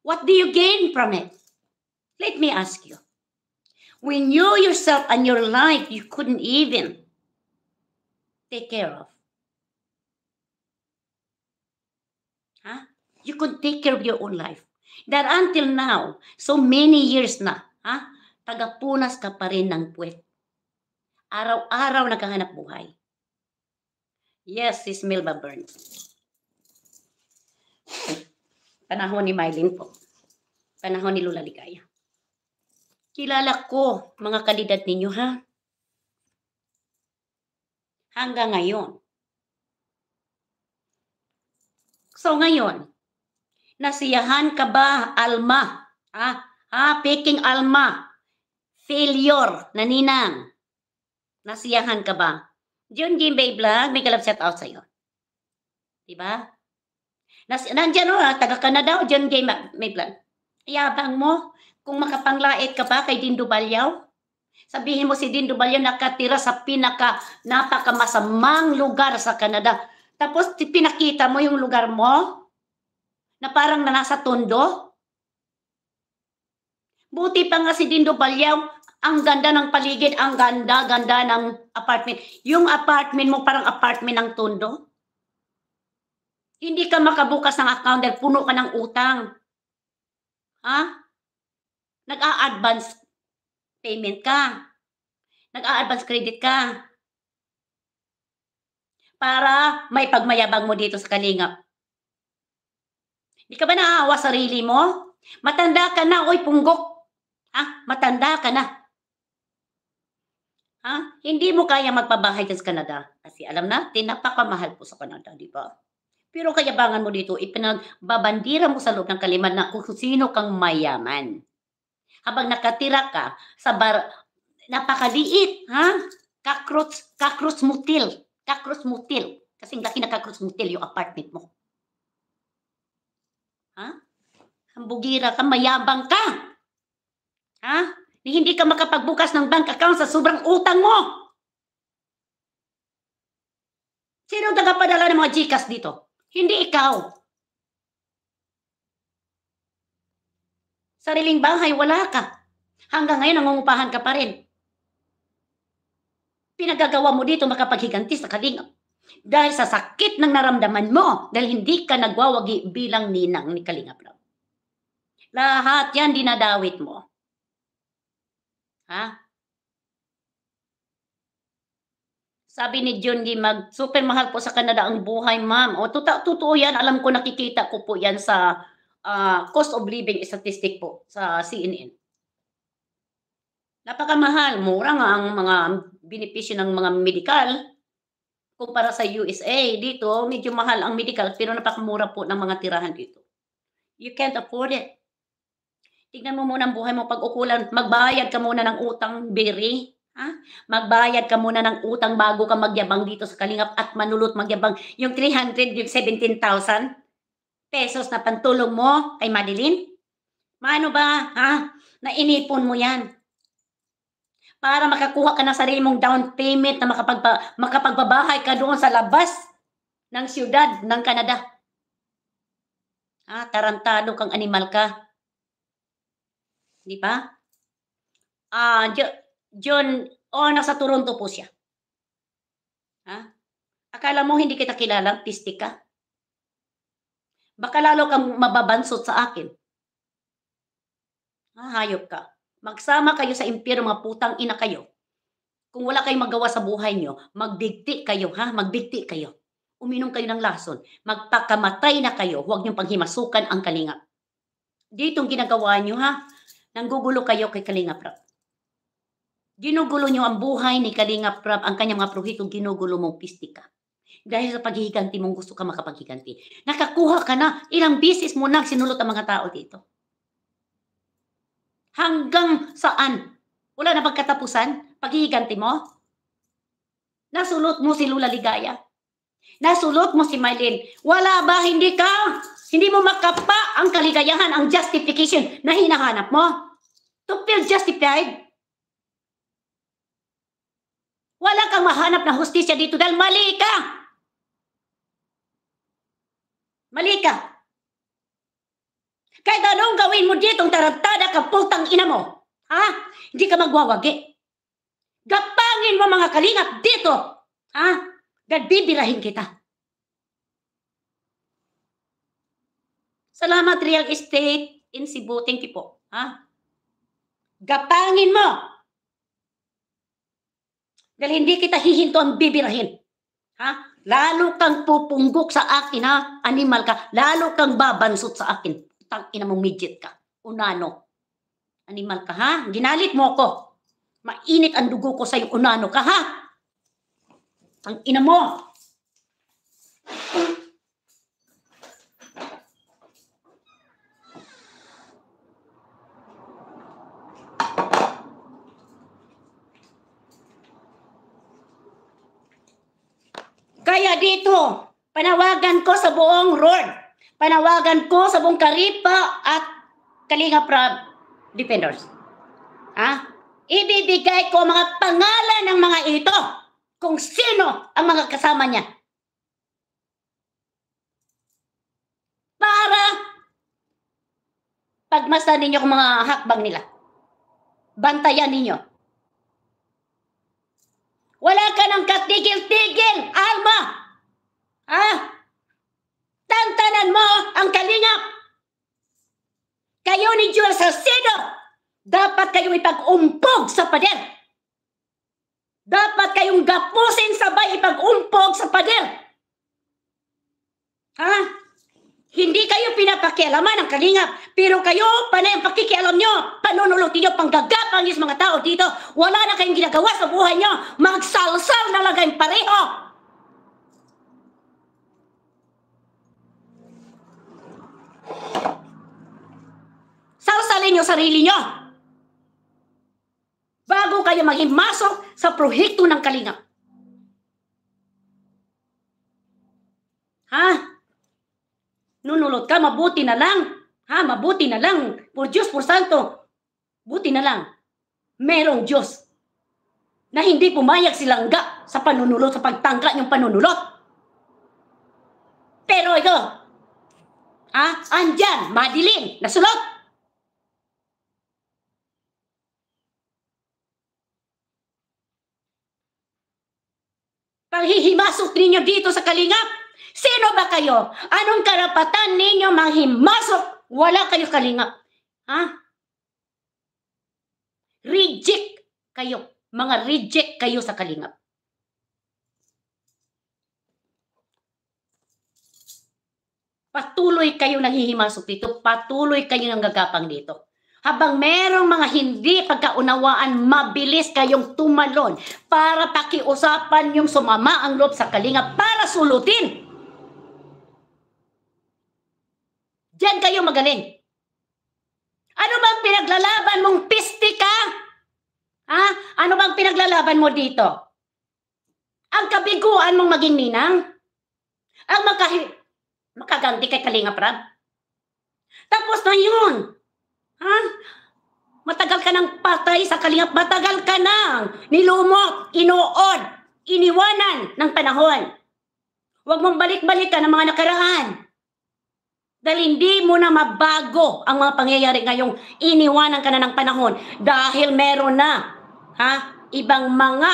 What do you gain from it? Let me ask you. When you yourself and your life you couldn't even take care of. You could take care of your own life. That until now, so many years na, ha? tagapunas ka pa rin ng puwet. Araw-araw naghahanap buhay. Yes, sis Milba Burns. Panahon ni Mylene po. Panahon ni Lula Ligaya. Kilala ko mga kalidad ninyo ha. Hanggang ngayon. So ngayon, Nasiyahan ka ba, Alma? Ah, ah, peking Alma. Failure, naninang. Nasiyahan ka ba? June Gimbay Vlog, may kalab set out sa'yo. Diba? Nas Nandiyan o, oh, ah, taga Canada o oh, June Gimbay Vlog. Yabang mo, kung makapanglait ka ba kay Dindo Balyaw, sabihin mo si Dindo Balyaw nakatira sa pinaka, napakamasamang lugar sa Canada. Tapos pinakita mo yung lugar mo, na parang nasa tondo. Buti pa nga si Dindo Balyaw, ang ganda ng paligid, ang ganda, ganda ng apartment. Yung apartment mo parang apartment ng tondo. Hindi ka makabukas ng account dahil puno ka ng utang. Ha? Nag-a-advance payment ka. Nag-a-advance credit ka. Para may pagmayabang mo dito sa kalingap. Di ka ba naawa sarili mo? Matanda ka na, oy punggok. Ha? Matanda ka na. Ha? Hindi mo kaya magpabahay sa Canada. Kasi alam natin, napakamahal po sa Canada, di ba? Pero kayabangan mo dito, ipinagbabandira mo sa loob ng kaliman na kung sino kang mayaman. Habang nakatira ka sa bar, napakaliit, ha? Kakrots, kakrots mutil. Kakrots mutil. Kasi laki na kakrots mutil yung apartment mo. Ha? Hambugira ka, mayabang ka. Ha? Hindi ka makapagbukas ng bank account sa sobrang utang mo. Sino ang tagapadala ng mga GCash dito? Hindi ikaw. Sariling bahay, wala ka. Hanggang ngayon, nangungupahan ka pa rin. Pinagagawa mo dito makapaghiganti sa kalingap dahil sa sakit ng naramdaman mo dahil hindi ka nagwawagi bilang ninang ni Kalinga Prab. Lahat yan dinadawit mo. Ha? Sabi ni John Gimag, super mahal po sa Canada ang buhay, ma'am. O, tuta, totoo yan. Alam ko, nakikita ko po yan sa uh, cost of living statistic po sa CNN. Napakamahal. Mura nga ang mga binipisyo ng mga medical kumpara sa USA. Dito, medyo mahal ang medical pero napakamura po ng mga tirahan dito. You can't afford it. Tignan mo muna ang buhay mo pag ukulan. Magbayad ka muna ng utang, Berry. Ha? Magbayad ka muna ng utang bago ka magyabang dito sa Kalingap at manulot magyabang. Yung 317,000 pesos na pantulong mo kay Madeline, Maano ba, ha? Nainipon mo yan para makakuha ka ng sarili mong down payment na makapagpa, makapagbabahay ka doon sa labas ng siyudad ng Canada. Ah, tarantado kang animal ka. Di ba? Ah, John, oh, nasa Toronto po siya. Ha? akala mo hindi kita kilala, pistik ka? Baka lalo kang mababansot sa akin. Ah, hayop ka. Magsama kayo sa impyerno, mga putang ina kayo. Kung wala kayong magawa sa buhay nyo, magbigti kayo, ha? Magbigti kayo. Uminom kayo ng lason. Magpakamatay na kayo. Huwag niyong panghimasukan ang kalingap. Ditong ginagawa niyo, ha? Nanggugulo kayo kay Kalingap Rap. Ginugulo niyo ang buhay ni Kalingap Rap, ang kanyang mga prohito, ginugulo mong pistika. Dahil sa paghihiganti mong gusto ka makapaghiganti. Nakakuha ka na. Ilang bisis mo na sinulot ang mga tao dito. Hanggang saan? Wala na pagkatapusan? Paghihiganti mo? Nasulot mo si Lula Ligaya. Nasulot mo si Mylene. Wala ba? Hindi ka? Hindi mo makapa ang kaligayahan, ang justification na hinahanap mo? To feel justified? Wala kang mahanap na hustisya dito dahil mali ka. Mali ka. Kahit anong gawin mo ditong tarantada ka putang ina mo. Ha? Hindi ka magwawagi. Gapangin mo mga kalingap dito. Ha? Gagbibirahin kita. Salamat real estate in Cebu. Thank you po. Ha? Gapangin mo. Dahil hindi kita hihinto ang bibirahin. Ha? Lalo kang pupunggok sa akin ha, animal ka. Lalo kang babansot sa akin tang ina mong midget ka. Unano. Animal ka ha? Ginalit mo ako. Mainit ang dugo ko sa iyo. Unano ka ha? Tang ina mo. Kaya dito, panawagan ko sa buong Lord panawagan ko sa buong Karipa at Kalinga Prab defenders. Ha? Ibibigay ko mga pangalan ng mga ito kung sino ang mga kasama niya. Para pagmasa ninyo kung mga hakbang nila. Bantayan ninyo. Wala ka ng katigil-tigil, Alma! Ha? Tantanan mo ang kalingap! Kayo ni Jules Salcedo, dapat kayong ipag-umpog sa pader. Dapat kayong gapusin sabay ipag-umpog sa pader. Ha? Hindi kayo pinapakialaman ng kalingap, pero kayo, panay ang pakikialam nyo, panunulutin panggagapang panggagapangis mga tao dito. Wala na kayong ginagawa sa buhay nyo, magsalsal na lagay pareho. Sarsalin niyo sarili niyo bago kayo maghimasok sa proyekto ng kalinga. Ha? Nunulot ka, mabuti na lang. Ha? Mabuti na lang. For Diyos, for Santo. Buti na lang. Merong Diyos na hindi pumayag si Langga sa panunulot, sa pagtangka ng panunulot. Pero ito, ah, andyan, madilim, nasulot. manghihimas ninyo dito sa kalingap? Sino ba kayo? Anong karapatan ninyo manghimasok? Wala kayo kalingap. Ha? Reject kayo. Mga reject kayo sa kalingap. Patuloy kayo nanghihimasok dito. Patuloy kayo nanggagapang dito. Habang merong mga hindi pagkaunawaan, mabilis kayong tumalon para pakiusapan yung sumama ang loob sa kalinga para sulutin. Diyan kayo magaling. Ano bang pinaglalaban mong piste ka? Ha? Ano bang pinaglalaban mo dito? Ang kabiguan mong maging ninang? Ang makahi... Makaganti kay Kalinga Prab? Tapos na yun. Ha? Matagal ka nang patay sa kalingap. Matagal ka nang nilumot, inuod, iniwanan ng panahon. Huwag mong balik-balikan ang mga nakaraan. Dahil hindi mo na mabago ang mga pangyayari ngayong iniwanan ka na ng panahon. Dahil meron na ha, ibang mga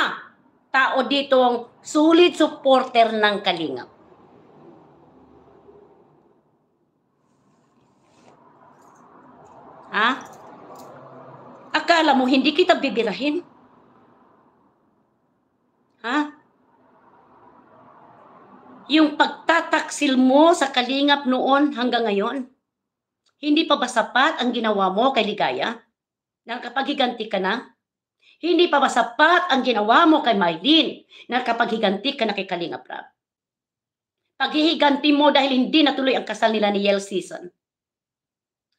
tao dito ang sulit supporter ng kalingap. Ha? Akala mo hindi kita bibirahin? Ha? Yung pagtataksil mo sa kalingap noon hanggang ngayon, hindi pa ba sapat ang ginawa mo kay Ligaya? Nakapaghiganti ka na? Hindi pa ba sapat ang ginawa mo kay Mylene? Nakapaghiganti ka na kay Kalingap Rab? Paghihiganti mo dahil hindi natuloy ang kasal nila ni Yel Season.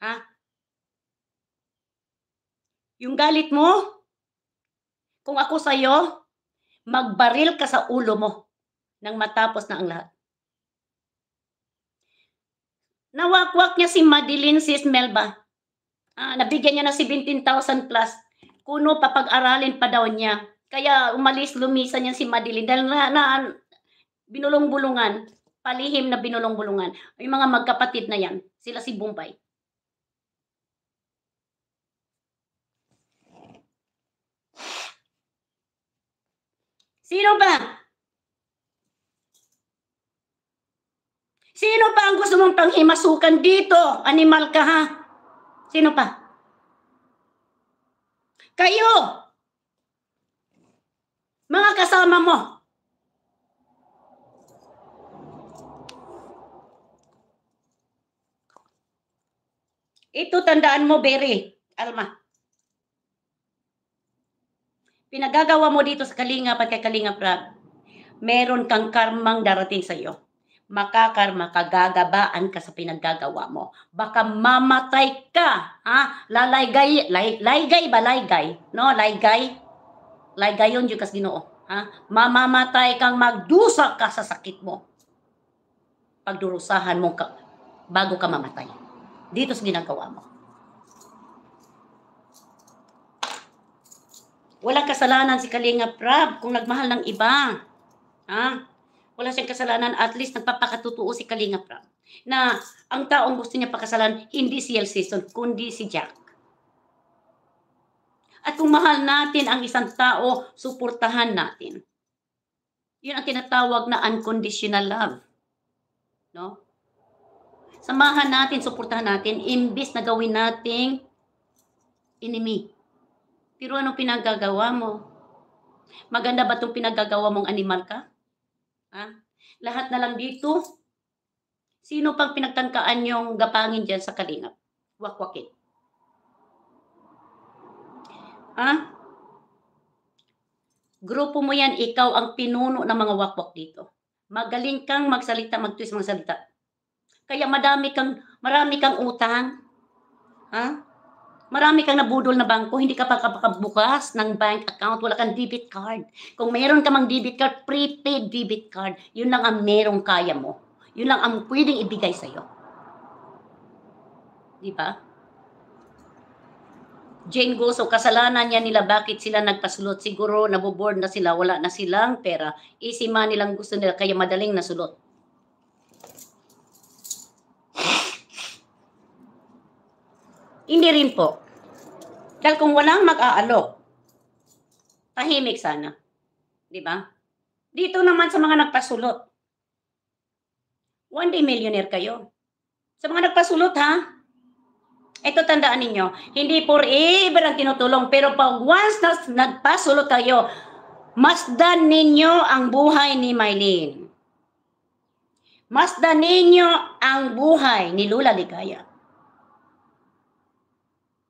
Ha? Yung galit mo, kung ako sa'yo, magbaril ka sa ulo mo nang matapos na ang lahat. Nawakwak niya si Madeline Sis Melba. Ah, nabigyan niya na 17,000 plus. Kuno papag-aralin pa daw niya. Kaya umalis lumisan niya si Madeline dahil na, na binulong-bulungan, palihim na binulong-bulungan. Yung mga magkapatid na yan, sila si Bumbay. Sino pa? Sino pa ang gusto mong panghimasukan dito? Animal ka ha? Sino pa? Kayo! Mga kasama mo. Ito tandaan mo, Berry. Alma pinagagawa mo dito sa Kalinga at kay Kalingap Rab, meron kang karmang darating sa iyo. Makakarma ka, gagabaan ka sa pinagagawa mo. Baka mamatay ka, ha? Lalaygay, lay, laygay ba? Laygay? No, laygay? Laygay yun, Diyos ginoo. Ha? Mamamatay kang magdusa ka sa sakit mo. Pagdurusahan mo ka bago ka mamatay. Dito sa ginagawa mo. Walang kasalanan si Kalinga Prab kung nagmahal ng iba. Ha? Wala siyang kasalanan. At least nagpapakatutuo si Kalinga Prab na ang taong gusto niya pakasalan hindi si El Season, kundi si Jack. At kung mahal natin ang isang tao, suportahan natin. Yun ang tinatawag na unconditional love. No? Samahan natin, suportahan natin, imbis na gawin nating enemy. Pero anong pinagagawa mo? Maganda ba itong pinagagawa mong animal ka? Ha? Lahat na lang dito. Sino pang pinagtangkaan yung gapangin dyan sa kalingap? Wakwakit. Ha? Grupo mo yan, ikaw ang pinuno ng mga wakwak dito. Magaling kang magsalita, magtwist mga salita. Kaya madami kang, marami kang utang. Ha? Marami kang nabudol na bangko, hindi ka pa ng bank account, wala kang debit card. Kung meron ka mang debit card, prepaid debit card, yun lang ang merong kaya mo. Yun lang ang pwedeng ibigay sa'yo. Di ba? Jane Goso, kasalanan niya nila bakit sila nagpasulot. Siguro naboboard na sila, wala na silang pera. Easy man nilang gusto nila, kaya madaling nasulot. Hindi rin po. Dahil kung walang mag-aalok, tahimik sana. Di ba? Dito naman sa mga nagpasulot. One day millionaire kayo. Sa mga nagpasulot ha, ito tandaan ninyo, hindi for ever ang tinutulong, pero pag once na nagpasulot kayo, masdan ninyo ang buhay ni Mylene. Masdan ninyo ang buhay ni Lula Ligaya.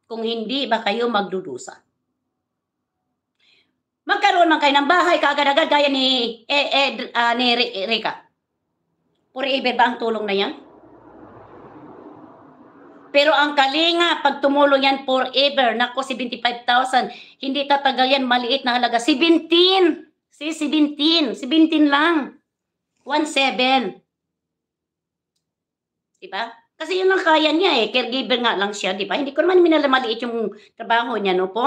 Kung hindi ba kayo magdudusa? Magkaroon man kayo ng bahay kaagad-agad gaya ni, eh, eh, uh, ni Rika. Forever ba ang tulong na yan? Pero ang kalinga, pag tumulong yan forever, nako 75,000, hindi tatagal yan, maliit na halaga. 17! Si 17, 17 lang. 1,7! 7 Diba? Kasi yun lang kaya niya eh. Caregiver nga lang siya, di ba? Hindi ko naman minalamaliit yung trabaho niya, no po?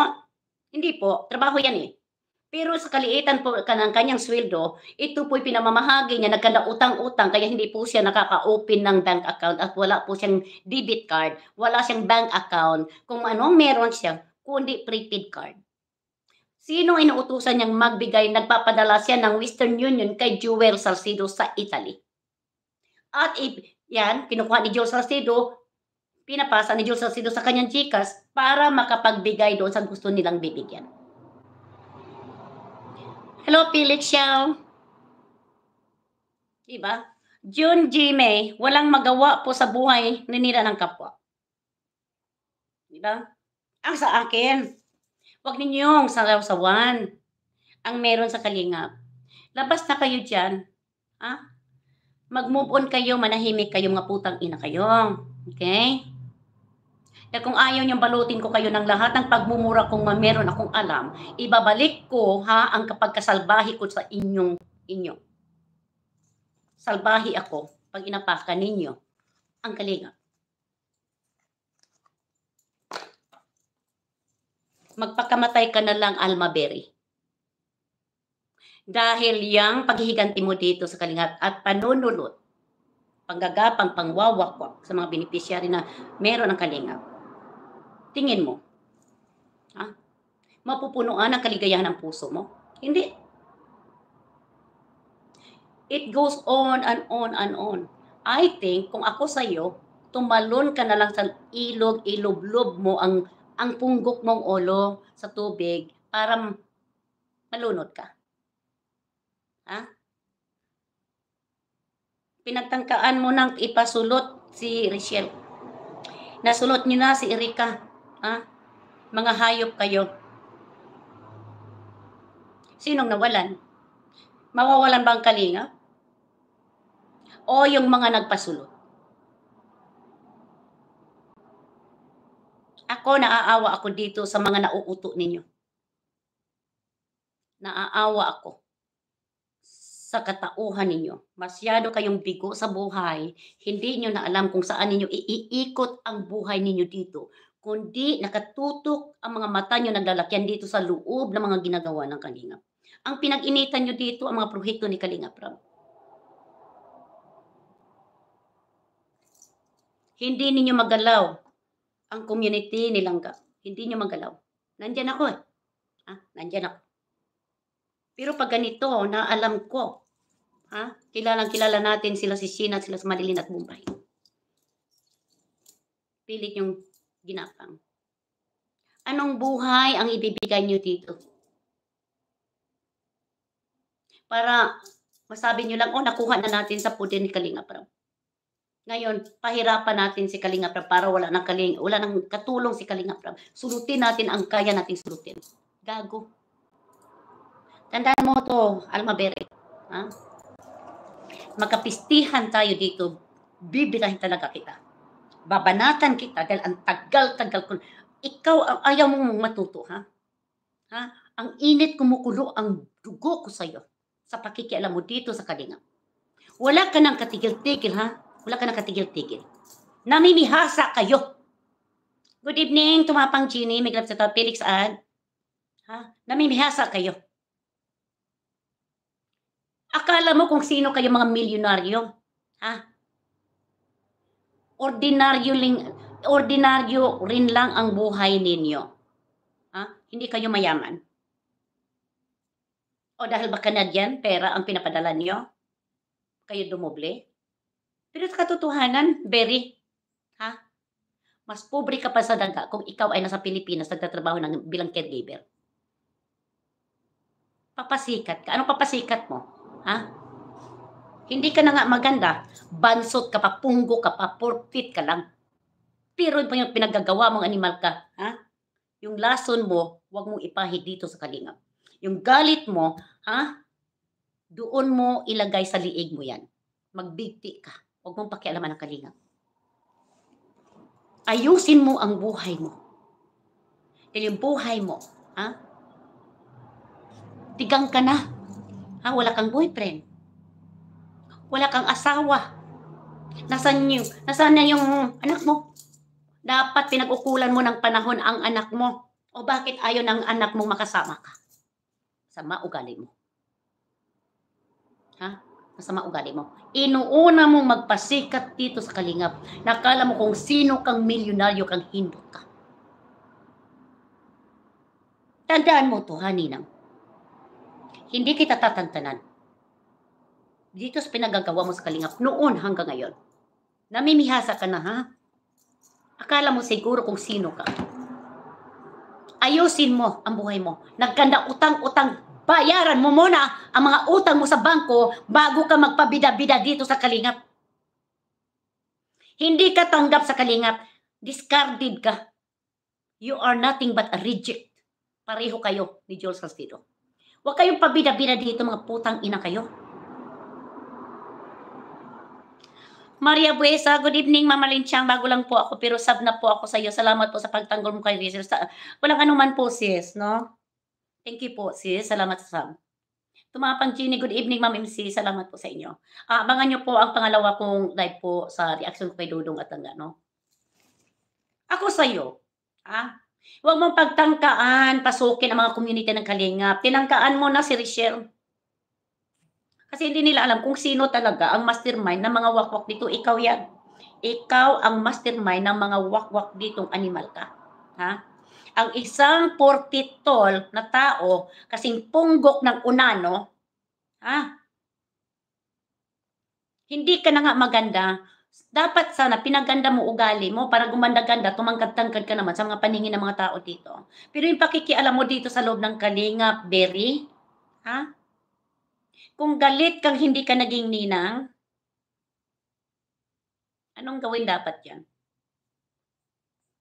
Hindi po. Trabaho yan eh. Pero sa kaliitan po ng kanyang sweldo, ito po'y pinamamahagi niya, nagkalautang-utang, utang kaya hindi po siya nakaka-open ng bank account at wala po siyang debit card, wala siyang bank account, kung ano meron siya, kundi prepaid card. Sino inuutusan niyang magbigay, nagpapadala siya ng Western Union kay Jewel Salcedo sa Italy? At yan, kinukuha ni Joel Salcedo, pinapasa ni Joel Salcedo sa kanyang chikas para makapagbigay doon sa gusto nilang bibigyan. Hello, Felix Xiao. Diba? June G. May, walang magawa po sa buhay na nila ng kapwa. Diba? Ang sa akin, Huwag ninyong sa sawan ang meron sa kalingap. Labas na kayo dyan. Ha? Ah? mag-move on kayo, manahimik kayo, mga putang ina kayo. Okay? Kaya kung ayaw niyang balutin ko kayo ng lahat ng pagmumura kong meron akong alam, ibabalik ko ha ang kapagkasalbahi ko sa inyong inyo. Salbahi ako pag inapakan ninyo ang kalinga. Magpakamatay ka na lang, Alma Berry. Dahil yang paghihiganti mo dito sa kalingap at panunulot, panggagapang pangwawakwak sa mga beneficiary na meron ng kalingap. Tingin mo, ha? mapupunuan ang kaligayahan ng puso mo? Hindi. It goes on and on and on. I think kung ako sa iyo, tumalon ka na lang sa ilog, ilublob mo ang ang punggok mong ulo sa tubig para malunod ka. Ha? Pinagtangkaan mo nang ipasulot si Richelle. Nasulot niyo na si Erika. Ha? Mga hayop kayo. Sinong nawalan? Mawawalan bang kalinga? O yung mga nagpasulot? Ako, naaawa ako dito sa mga nauuto ninyo. Naaawa ako sa katauhan ninyo. Masyado kayong bigo sa buhay. Hindi niyo na alam kung saan ninyo iiikot ang buhay ninyo dito. Kundi nakatutok ang mga mata niyo naglalakyan dito sa loob ng mga ginagawa ng kalinga. Ang pinag-initan niyo dito ang mga proyekto ni Kalinga Ram. Hindi ninyo magalaw ang community ni Langga. Hindi niyo magalaw. Nandiyan ako eh. Ah, nandiyan ako. Pero pag ganito na alam ko, ha? Kilalang kilala natin sila si Sheena at sila sa Marilyn at Bombay. Pilit yung ginapang. Anong buhay ang ibibigay nyo dito? Para masabi nyo lang, oh, nakuha na natin sa puti ni Kalinga Pram. Ngayon, pahirapan natin si Kalinga Pram para wala nang, kaling, wala nang katulong si Kalinga Pram. Sulutin natin ang kaya nating sulutin. Gago. Tandaan mo to, Almabere. Ha? Magkapistihan tayo dito, bibirahin talaga kita. Babanatan kita dahil ang tagal-tagal ko. Ikaw, ang ayaw mong matuto, ha? Ha? Ang init kumukulo ang dugo ko sa'yo sa pakikialam mo dito sa kalinga. Wala ka ng katigil-tigil, ha? Wala ka ng katigil-tigil. Namimihasa kayo. Good evening, tumapang Ginny. May grab sa to. Felix Ad. Ha? Namimihasa kayo. Akala mo kung sino kayo mga milyonaryo? Ha? Ordinaryo, ling, ordinaryo rin lang ang buhay ninyo. Ha? Hindi kayo mayaman. O dahil ba Canadian, pera ang pinapadala niyo? Kayo dumoble? Pero sa katotohanan, very, ha? Mas pobre ka pa sa daga kung ikaw ay nasa Pilipinas nagtatrabaho ng bilang caregiver. Papasikat ka. Anong papasikat mo? Ha? Hindi ka na nga maganda. Bansot ka pa, punggo ka pa, forfeit ka lang. Pero yung pinagagawa mong animal ka, ha? Yung lason mo, huwag mong ipahid dito sa kalingap. Yung galit mo, ha? Doon mo ilagay sa liig mo yan. Magbigti ka. Huwag mong pakialaman ng kalingap. Ayusin mo ang buhay mo. Dahil yung buhay mo, ha? Tigang ka na Ha, wala kang boyfriend. Wala kang asawa. Nasaan niyo? Nasaan na yung anak mo? Dapat pinag-ukulan mo ng panahon ang anak mo. O bakit ayaw ng anak mo makasama ka? Sama ugali mo. Ha? Masama ugali mo. Inuuna mong magpasikat dito sa kalingap. Nakala mo kung sino kang milyonaryo kang hindi ka. Tandaan mo to, Haninang hindi kita tatantanan. Dito sa pinagagawa mo sa kalingap noon hanggang ngayon. Namimihasa ka na ha? Akala mo siguro kung sino ka. Ayusin mo ang buhay mo. Nagkanda utang-utang bayaran mo muna ang mga utang mo sa bangko bago ka magpabida-bida dito sa kalingap. Hindi ka tanggap sa kalingap. Discarded ka. You are nothing but a reject. Pareho kayo ni Joel Salcido. Huwag kayong pabida-bida dito mga putang ina kayo. Maria Buesa, good evening Mama Linchang. Bago lang po ako pero sub na po ako sa iyo. Salamat po sa pagtanggol mo kay Rizal. Walang anuman po sis, no? Thank you po sis. Salamat sa sub. Tumapang Ginny, good evening Ma'am MC. Salamat po sa inyo. Ah, abangan po ang pangalawa kong live po sa reaction ko kay Dudong at ang no? Ako sa iyo. Ah, Huwag mong pagtangkaan, pasukin ang mga community ng Kalingap. Tinangkaan mo na si Richelle. Kasi hindi nila alam kung sino talaga ang mastermind ng mga wakwak dito. Ikaw yan. Ikaw ang mastermind ng mga wakwak ditong animal ka. Ha? Ang isang 40 tall na tao, kasing punggok ng unano, ha? Hindi ka na nga maganda, dapat sana pinaganda mo ugali mo para gumanda-ganda, tumangkad-tangkad ka naman sa mga paningin ng mga tao dito. Pero yung pakikialam mo dito sa loob ng kalingap, Berry, ha? Kung galit kang hindi ka naging ninang, anong gawin dapat yan?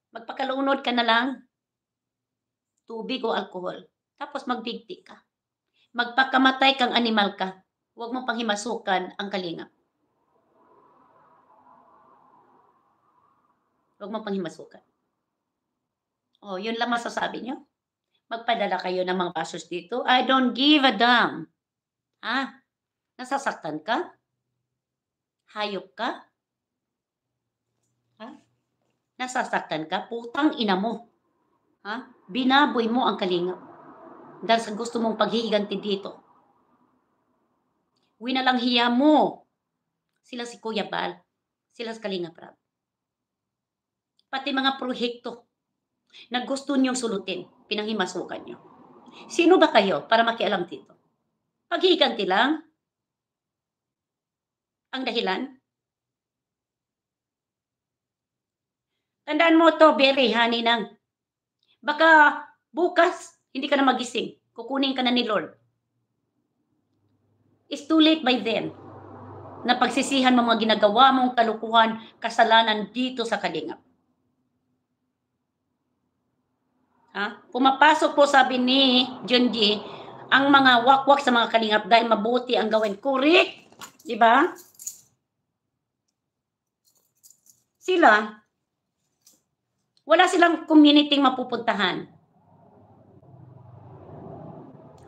Magpakalunod ka na lang, tubig o alkohol, tapos magbigti ka. Magpakamatay kang animal ka, huwag mong panghimasukan ang kalingap. Huwag mo panghimasukan. Oh, yun lang masasabi nyo. Magpadala kayo ng mga pasos dito. I don't give a damn. Ha? Nasasaktan ka? Hayop ka? Ha? Nasasaktan ka? Putang ina mo. Ha? Binaboy mo ang kalingap. Dahil sa gusto mong paghihiganti dito. Winalanghiya mo. Sila si Kuya Bal. Sila si Kalinga Prab pati mga proyekto na gusto niyong sulutin, pinanghimasukan niyo. Sino ba kayo para makialam dito? pag Paghihiganti lang? Ang dahilan? Tandaan mo to, Berry, nang Baka bukas, hindi ka na magising. Kukunin ka na ni Lord. It's too late by then na pagsisihan mo mga ginagawa mong kalukuhan, kasalanan dito sa kalingap. Ha? Pumapasok po sabi ni Junji ang mga wakwak sa mga kalingap dahil mabuti ang gawin. Correct? Di ba? Sila, wala silang community mapupuntahan.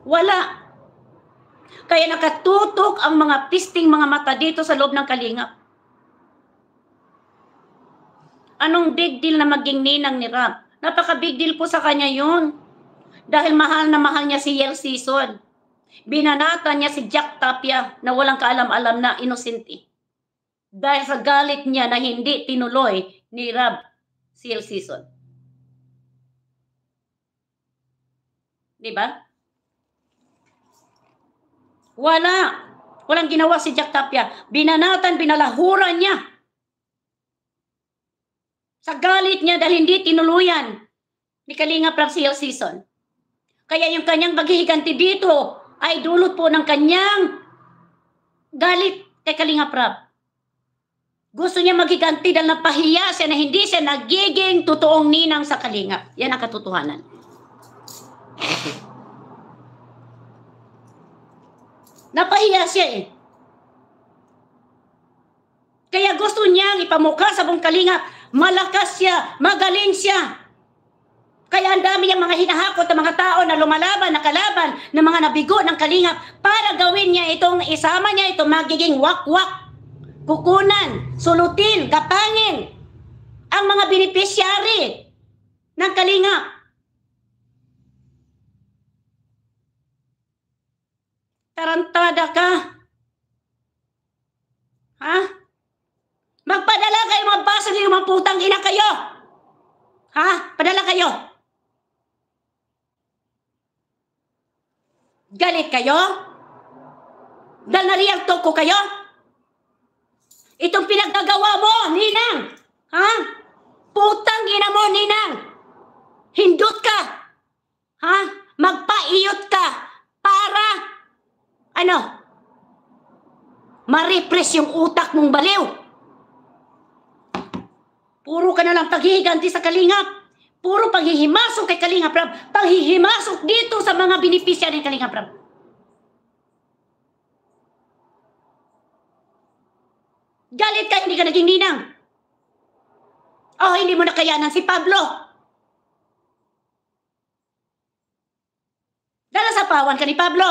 Wala. Kaya nakatutok ang mga pisting mga mata dito sa loob ng kalingap. Anong big deal na maging ninang ni Rab? Napaka-big deal po sa kanya yun. Dahil mahal na mahal niya si Yel Season. Binanatan niya si Jack Tapia na walang kaalam-alam na inosente. Eh. Dahil sa galit niya na hindi tinuloy ni Rab si Yel Season. Di ba? Wala. Walang ginawa si Jack Tapia. Binanatan, binalahuran niya sa galit niya dahil hindi tinuluyan ni Kalinga Prab CEO season. Kaya yung kanyang paghihiganti dito ay dulot po ng kanyang galit kay Kalinga Prab. Gusto niya magiganti dahil napahiya siya na hindi siya nagiging totoong ninang sa Kalinga. Yan ang katotohanan. Napahiya siya eh. Kaya gusto niyang ipamukha sa buong Kalinga malakas siya, magaling siya. Kaya ang dami niyang mga hinahakot ng mga tao na lumalaban, nakalaban, ng mga nabigo, ng kalingap, para gawin niya itong, isama niya itong magiging wak-wak, kukunan, sulutin, kapangin, ang mga beneficiary ng kalingap. Tarantada ka. Ha? Magpadala kayo mga basag ng mga putang ina kayo. Ha? Padala kayo. Galit kayo? Dahil nariyang toko kayo? Itong pinagagawa mo, Ninang! Ha? Putang ina mo, Ninang! Hindot ka! Ha? Magpaiyot ka para ano? ma Marepress yung utak mong baliw. Puro ka na lang paghihiganti sa kalingap. Puro paghihimasok kay Kalingap Rab. Paghihimasok dito sa mga binipisya ni Kalingap Rab. Galit ka, hindi ka naging ninang. Oh, hindi mo nakayanan si Pablo. Dala sa pawan ka ni Pablo.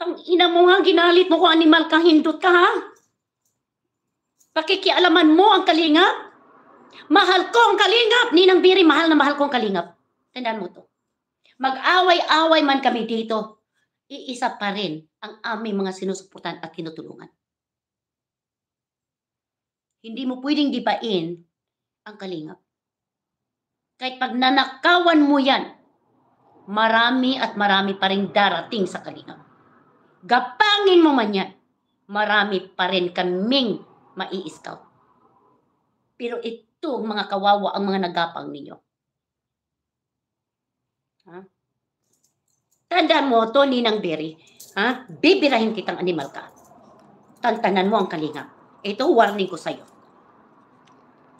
Tang ina mo nga, ginalit mo ko animal kang hindot ka ha. Pakikialaman mo ang kalingap. Mahal ko ang kalingap. Ninang Biri, mahal na mahal ko ang kalingap. Tandaan mo to. Mag-away-away man kami dito, iisa pa rin ang aming mga sinusuportan at tinutulungan. Hindi mo pwedeng dipain ang kalingap. Kahit pag nanakawan mo yan, marami at marami pa rin darating sa kalingap. Gapangin mo man yan, marami pa rin kaming mai-scout. Pero ito, ang mga kawawa, ang mga nagapang ninyo. Ha? Tandaan mo, Tony ng Berry, ha? bibirahin kitang animal ka. Tantanan mo ang kalinga. Ito, warning ko sa'yo.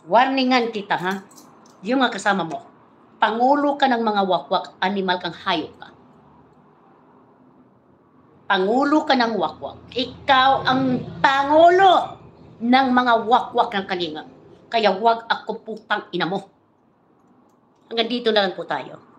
Warningan kita, ha? Yung mga kasama mo. Pangulo ka ng mga wakwak, animal kang hayop ka pangulo ka ng wakwak. Ikaw ang pangulo ng mga wakwak ng kalinga. Kaya wag ako putang ina mo. Hanggang dito na lang po tayo.